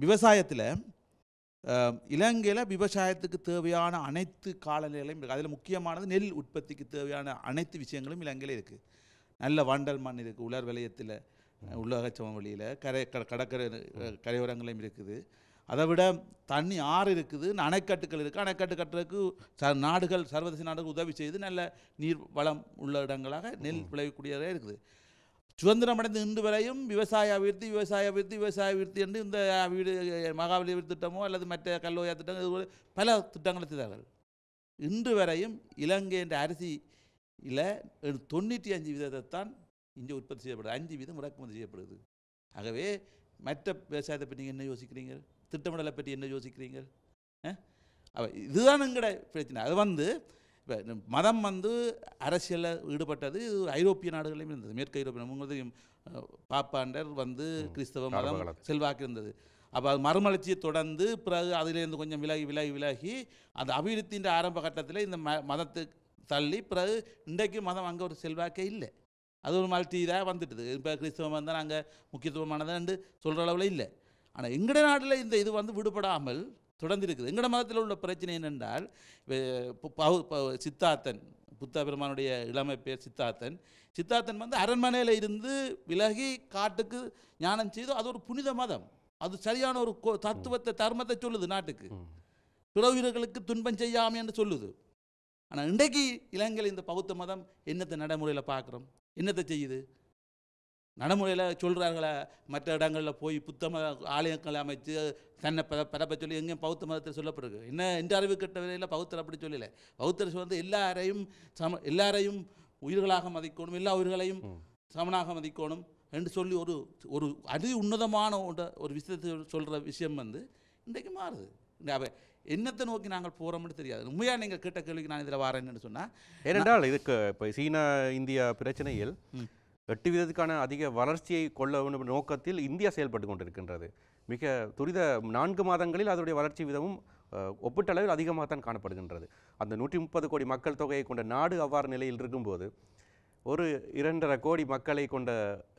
விவசாயத்தில் இலங்கையில் விவசாயத்துக்கு தேவையான அனைத்து காலநிலையும் இருக்குது அதில் முக்கியமானது நெல் உற்பத்திக்கு தேவையான அனைத்து விஷயங்களும் இலங்கையில் இருக்குது நல்ல வண்டல் மண் இருக்குது உலர் விளையத்தில் உலக வழியில் கரை கடற்கரை கரையோரங்களையும் இருக்குது அதை விட தண்ணி ஆறு இருக்குது அணைக்கட்டுகள் இருக்குது அணைக்கட்டு கட்டுறதுக்கு ச நாடுகள் சர்வதேச நாடுகள் உதவி செய்து நல்ல நீர் வளம் உள்ள இடங்களாக நெல் விளையக்கூடியதாக இருக்குது சுதந்திரம் அடைந்து இன்று வரையும் விவசாய அபிவிருத்தி விவசாய அபிவிருத்தி விவசாய அபிவிருத்தி என்று இந்த வீடு மகாபலி திட்டமோ அல்லது மற்ற கல்லோயா திட்டங்கள் பல திட்டங்களை செய்தார்கள் இன்று வரையும் இலங்கை என்ற அரிசியில் தொண்ணூற்றி அஞ்சு வீதத்தை தான் இங்கே உற்பத்தி செய்யப்படுது அஞ்சு வீதம் இறக்குமதி செய்யப்படுது ஆகவே மற்ற விவசாயத்தை பற்றி நீங்கள் என்ன யோசிக்கிறீங்க திட்டமிடலை பற்றி என்ன யோசிக்கிறீங்க இதுதான் எங்கட பிரச்சனை அது வந்து இப்போ மதம் வந்து அரசியலில் ஈடுபட்டது ஐரோப்பிய நாடுகளிலும் இருந்தது மேற்கு ஐரோப்பிய உங்களுக்கு பாப்பாண்டர் வந்து கிறிஸ்தவ மதம் செல்வாக்கு இருந்தது அப்போ அது மறுமலர்ச்சியை தொடர்ந்து பிறகு அதிலேருந்து கொஞ்சம் விலகி விலகி விலகி அந்த அபிவிருத்தின்ற ஆரம்ப கட்டத்தில் இந்த ம மதத்தை தள்ளி பிறகு இன்றைக்கு மதம் அங்கே ஒரு செல்வாக்கே இல்லை அது ஒரு மல்டி இதாக வந்துட்டுது இப்போ கிறிஸ்தவம் வந்தால் அங்கே முக்கியத்துவமானதுன்னு சொல்கிற அளவில் இல்லை ஆனால் எங்கட நாட்டில் இந்த இது வந்து விடுபடாமல் தொடர்ந்து இருக்குது எங்களோட மதத்தில் உள்ள பிரச்சனை என்னென்றால் சித்தார்த்தன் புத்த பெருமானுடைய இளமை பேர் சித்தார்த்தன் சித்தார்த்தன் வந்து அரண்மனையில் இருந்து விலகி காட்டுக்கு ஞானம் செய்து அது ஒரு புனித மதம் அது சரியான ஒரு தத்துவத்தை தர்மத்தை சொல்லுது நாட்டுக்கு துறவீரர்களுக்கு துன்பம் செய்யாமல் என்று சொல்லுது ஆனால் இன்றைக்கு இலங்கையில் இந்த பௌத்த மதம் என்னத்தை நடைமுறையில் பார்க்குறோம் என்னத்தை செய்யுது நடைமுறையில் சொல்கிறார்களே மற்ற இடங்களில் போய் புத்த மத ஆலயங்களை அமைத்து தன்னை பத பெறப்ப சொல்லி எங்கேயும் பௌத்த மதத்தில் சொல்லப்படுது என்ன இந்த அறிவு கட்ட வரையில் பௌத்தர் அப்படி சொல்லலை பௌத்தர் வந்து எல்லாரையும் சம எல்லாரையும் உயிர்களாக மதிக்கணும் எல்லா உயிர்களையும் சமனாக மதிக்கணும் என்று சொல்லி ஒரு ஒரு அதி உன்னதமான ஒரு விஷயத்தை சொல்கிற விஷயம் வந்து இன்றைக்கு மாறுது என்னத்தை நோக்கி நாங்கள் போகிறோம்னு தெரியாது உண்மையாக நீங்கள் கேட்ட கேள்விக்கு நான் இதில் வரேன்னு சொன்னால் ஏனென்றால் இதுக்கு இப்போ சீனா இந்தியா பிரச்சனையில் வெட்டு விதத்துக்கான அதிக வளர்ச்சியை கொள்ள வேண்டும் நோக்கத்தில் இந்தியா செயல்பட்டு கொண்டிருக்கின்றது மிக துரித நான்கு மாதங்களில் அதனுடைய வளர்ச்சி விதமும் ஒப்பீட்டளவில் அதிகமாகத்தான் காணப்படுகின்றது அந்த நூற்றி முப்பது கோடி மக்கள் தொகையை கொண்ட நாடு அவ்வாறு நிலையில் இருக்கும்போது ஒரு இரண்டரை கோடி மக்களை கொண்ட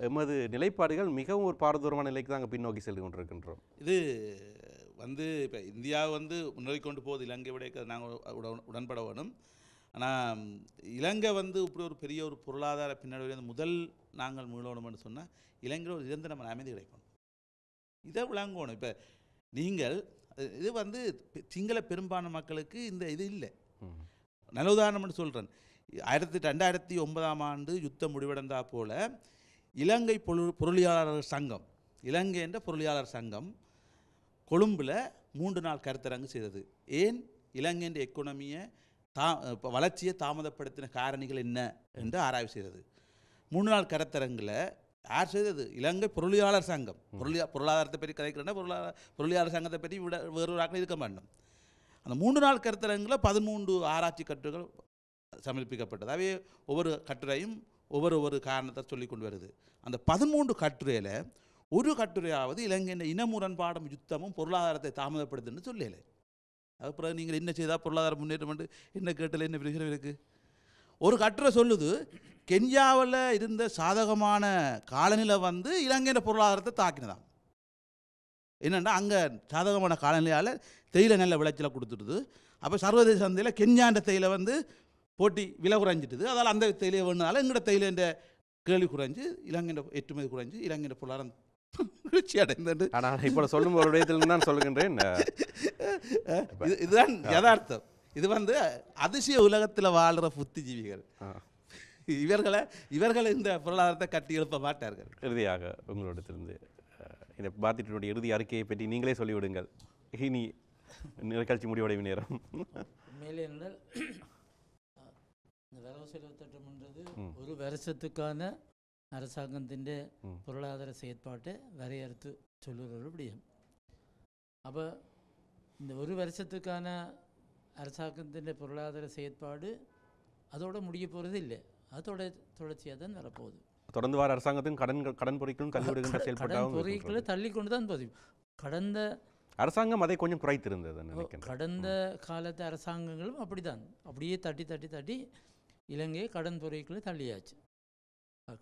எமது நிலைப்பாடுகள் மிகவும் ஒரு பாரதூரமான நிலைக்கு தான் பின்னோக்கி செல்லு கொண்டிருக்கின்றோம் இது வந்து இப்போ இந்தியா வந்து முன்னோக்கி கொண்டு போவது இலங்கை விட நாங்கள் உடன்பட வேணும் ஆனால் இலங்கை வந்து இப்படி ஒரு பெரிய ஒரு பொருளாதார பின்னடைவில் முதல் நாங்கள் மீளணும்னு சொன்னால் இலங்கையில் ஒரு நம்ம அமைதி கிடைக்கும் இதை விளங்கணும் இப்போ நீங்கள் இது வந்து சிங்கள பெரும்பான்மை மக்களுக்கு இந்த இது இல்லை நல்ல உதாரணம்னு சொல்கிறேன் ஆயிரத்தி ரெண்டாயிரத்தி ஒன்பதாம் ஆண்டு யுத்தம் முடிவடைந்தா போல் இலங்கை பொருள் பொருளியாளர் சங்கம் இலங்கை என்ற பொருளியாளர் சங்கம் கொழும்பில் மூன்று நாள் கருத்தரங்கு செய்தது ஏன் இலங்கை என்ற எக்கனமியை தா வளர்ச்சியை தாமதப்படுத்தின காரணிகள் என்ன என்று ஆராய்வு செய்தது மூணு நாள் கருத்தரங்கில் யார் செய்தது இலங்கை பொருளியாளர் சங்கம் பொருளியா பொருளாதாரத்தை பற்றி கதைக்கிறேன்னா பொருளாதார பொருளியாளர் சங்கத்தை பற்றி விட வேறு ஒரு ஆக்கள் இருக்க வேண்டும் அந்த மூன்று நாள் கருத்தரங்கில் பதிமூன்று ஆராய்ச்சி கட்டுரைகள் சமர்ப்பிக்கப்பட்டது அவை ஒவ்வொரு கட்டுரையும் ஒவ்வொரு ஒவ்வொரு காரணத்தை சொல்லி கொண்டு வருது அந்த பதிமூன்று கட்டுரையில் ஒரு கட்டுரையாவது இலங்கையின் இனமுரண்பாடும் யுத்தமும் பொருளாதாரத்தை தாமதப்படுதுன்னு சொல்லலை அது பிறகு நீங்கள் என்ன செய்தால் பொருளாதார முன்னேற்றம் என்று என்ன கேட்டல என்ன பிரச்சனை இருக்குது ஒரு கட்டுரை சொல்லுது கென்யாவில் இருந்த சாதகமான காலநிலை வந்து இலங்கையின் பொருளாதாரத்தை தாக்கினதாம் என்னென்னா அங்கே சாதகமான காலநிலையால் தேயிலை நல்ல விளைச்சலை கொடுத்துடுது அப்போ சர்வதேச சந்தையில் கென்யாண்ட தேயிலை வந்து போட்டி விலை குறைஞ்சிட்டுது அதால் அந்த தேயிலை வேணுனால எங்களோட தேயிலன்ற கேள்வி குறைஞ்சி இலங்கையின் ஏற்றுமதி குறைஞ்சி இலங்கையின் பொருளாதாரம் மகிழ்ச்சி அடைந்தது ஆனால் இப்போ சொல்லும் ஒரு விடயத்தில் நான் சொல்லுகின்றேன் இதுதான் யதார்த்தம் இது வந்து அதிசய உலகத்தில் வாழ்கிற புத்திஜீவிகள் இவர்களை இவர்களை இந்த பொருளாதாரத்தை கட்டி எழுப்ப மாட்டார்கள் இறுதியாக உங்களிடத்திலிருந்து இந்த பாத்திட்டினுடைய இறுதி அறிக்கையை பற்றி நீங்களே சொல்லிவிடுங்கள் இனி நிகழ்ச்சி முடிவடைவு நேரம் மேலே என்றால் இந்த வரவு செலவு திட்டம்ன்றது ஒரு வருஷத்துக்கான அரசாங்கத்தின் பொருளாதார செயற்பாட்டை வரையறுத்து சொல்லுறபடியும் முடியும் அப்போ இந்த ஒரு வருஷத்துக்கான அரசாங்கத்தின் பொருளாதார செயற்பாடு அதோட முடிய போகிறது இல்லை அதோட தொடர்ச்சியாக தான் வரப்போகுது தொடர்ந்து வர அரசாங்கத்தின் கடன் கடன் பொறிக்கும் தள்ளிவிடுகின்ற செயல்பாடாகவும் பொறிக்களை தள்ளி கொண்டு தான் போதும் கடந்த அரசாங்கம் அதை கொஞ்சம் குறைத்திருந்தது கடந்த காலத்து அரசாங்கங்களும் அப்படி தான் அப்படியே தட்டி தட்டி தட்டி இலங்கையை கடன் பொறிக்களை தள்ளியாச்சு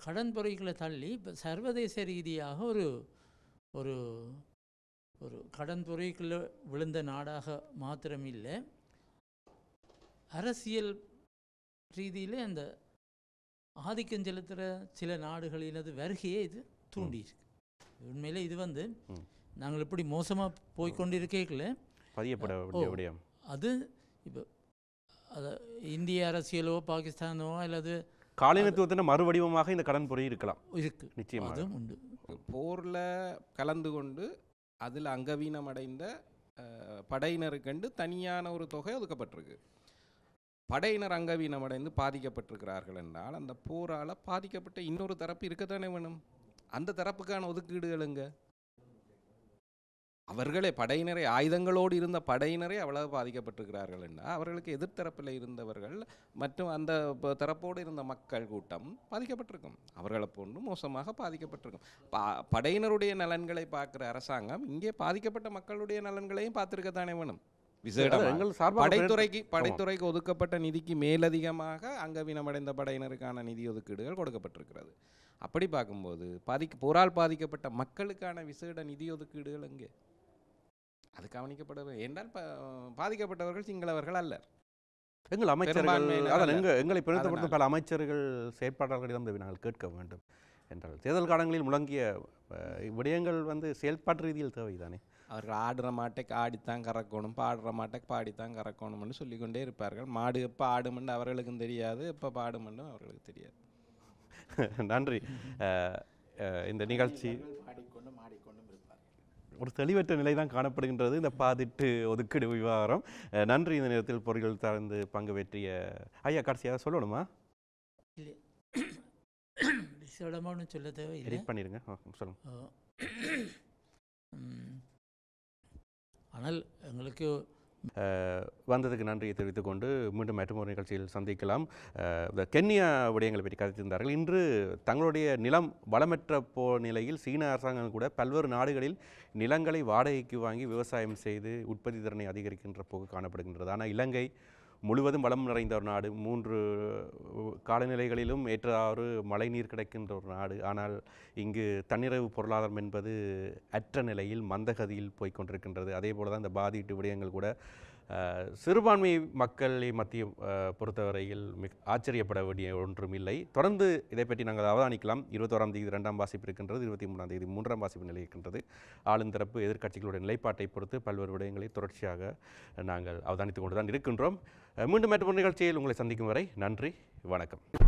கடன் பொறிகளை தள்ளி இப்போ சர்வதேச ரீதியாக ஒரு ஒரு ஒரு கடன் பொறைக்குள்ள விழுந்த நாடாக மாத்திரம் இல்லை அரசியல் ரீதியில் அந்த ஆதிக்கம் செலுத்துகிற சில நாடுகளினது வருகையே இது தூண்டியிருக்கு உண்மையிலே இது வந்து நாங்கள் இப்படி மோசமாக போய்கொண்டிருக்கேக்கில் பதியப்பட அது இப்போ அதை இந்திய அரசியலோ பாகிஸ்தானோ அல்லது காலனித்துவத்தின மறுவடிவமாக இந்த கடன் புரிய இருக்கலாம் இருக்கு நிச்சயமாக உண்டு போரில் கலந்து கொண்டு அதில் அங்கவீனம் அடைந்த படையினருக்கண்டு தனியான ஒரு தொகை ஒதுக்கப்பட்டிருக்கு படையினர் அங்கவீனம் அடைந்து பாதிக்கப்பட்டிருக்கிறார்கள் என்றால் அந்த போரால் பாதிக்கப்பட்ட இன்னொரு தரப்பு இருக்கத்தானே வேணும் அந்த தரப்புக்கான ஒதுக்கீடுகளுங்க அவர்களே படையினரை ஆயுதங்களோடு இருந்த படையினரே அவ்வளவு பாதிக்கப்பட்டிருக்கிறார்கள் என்றால் அவர்களுக்கு எதிர்த்தரப்பில் இருந்தவர்கள் மற்றும் அந்த தரப்போடு இருந்த மக்கள் கூட்டம் பாதிக்கப்பட்டிருக்கும் அவர்களை போன்று மோசமாக பாதிக்கப்பட்டிருக்கும் பா படையினருடைய நலன்களை பார்க்குற அரசாங்கம் இங்கே பாதிக்கப்பட்ட மக்களுடைய நலன்களையும் பார்த்துருக்கத்தானே வேணும் படைத்துறைக்கு படைத்துறைக்கு ஒதுக்கப்பட்ட நிதிக்கு மேலதிகமாக அங்கவீனமடைந்த படையினருக்கான நிதி ஒதுக்கீடுகள் கொடுக்கப்பட்டிருக்கிறது அப்படி பார்க்கும்போது பாதிக்க போரால் பாதிக்கப்பட்ட மக்களுக்கான விசேட நிதி ஒதுக்கீடுகள் எங்கே அது கவனிக்கப்பட என்றால் பாதிக்கப்பட்டவர்கள் சிங்களவர்கள் அல்லர் எங்கள் அமைச்சர்கள் எங்கள் எங்களை பிரிந்தப்படுத்தும் பல அமைச்சர்கள் செயற்பாட்டாளர்களிடம் நாங்கள் கேட்க வேண்டும் என்றால் தேர்தல் காலங்களில் முழங்கிய விடயங்கள் வந்து செயல்பாட்டு ரீதியில் தேவைதானே அவர்கள் ஆடுற மாட்டைக்கு ஆடித்தான் கறக்கணும் பாடுற மாட்டைக்கு பாடித்தான் கறக்கணும்னு சொல்லிக்கொண்டே இருப்பார்கள் மாடு எப்போ ஆடுமெண்டு அவர்களுக்கும் தெரியாது எப்போ பாடுமெண்டும் அவர்களுக்கு தெரியாது நன்றி இந்த நிகழ்ச்சி ஒரு தெளிவற்ற நிலை தான் காணப்படுகின்றது இந்த பாதிட்டு ஒதுக்கீடு விவகாரம் நன்றி இந்த நேரத்தில் பொருள்கள் தரந்து பங்கு பெற்றிய ஐயா கடைசியாக சொல்லணுமா சொல்லமான்னு சொல்ல தேவையில்லை பண்ணிடுங்க சொல்லுங்க ஆனால் எங்களுக்கு வந்ததுக்கு நன்றியை தெரிவித்துக் கொண்டு மீண்டும் மற்றொரு நிகழ்ச்சியில் சந்திக்கலாம் கென்யா விடயங்களை பற்றி கருத்திருந்தார்கள் இன்று தங்களுடைய நிலம் வளமற்ற போ நிலையில் சீன அரசாங்கம் கூட பல்வேறு நாடுகளில் நிலங்களை வாடகைக்கு வாங்கி விவசாயம் செய்து உற்பத்தி திறனை அதிகரிக்கின்ற போக்கு காணப்படுகின்றது ஆனால் இலங்கை முழுவதும் வளம் நிறைந்த ஒரு நாடு மூன்று காலநிலைகளிலும் ஏற்றாறு மழைநீர் கிடைக்கின்ற ஒரு நாடு ஆனால் இங்கு தன்னிறைவு பொருளாதாரம் என்பது அற்ற நிலையில் மந்தகதியில் கொண்டிருக்கின்றது அதே போல் தான் இந்த பாதிட்டு விடயங்கள் கூட சிறுபான்மை மக்களை மத்திய பொறுத்தவரையில் மிக ஆச்சரியப்பட வேண்டிய ஒன்றும் இல்லை தொடர்ந்து இதை பற்றி நாங்கள் அவதானிக்கலாம் இருபத்தோராம் தேதி ரெண்டாம் வாசிப்பு இருக்கின்றது இருபத்தி மூணாம் தேதி மூன்றாம் வாசிப்பு நிலை இருக்கின்றது தரப்பு எதிர்க்கட்சிகளுடைய நிலைப்பாட்டை பொறுத்து பல்வேறு விடயங்களை தொடர்ச்சியாக நாங்கள் அவதானித்துக் கொண்டுதான் இருக்கின்றோம் மீண்டும் மற்றொரு நிகழ்ச்சியில் உங்களை சந்திக்கும் வரை நன்றி வணக்கம்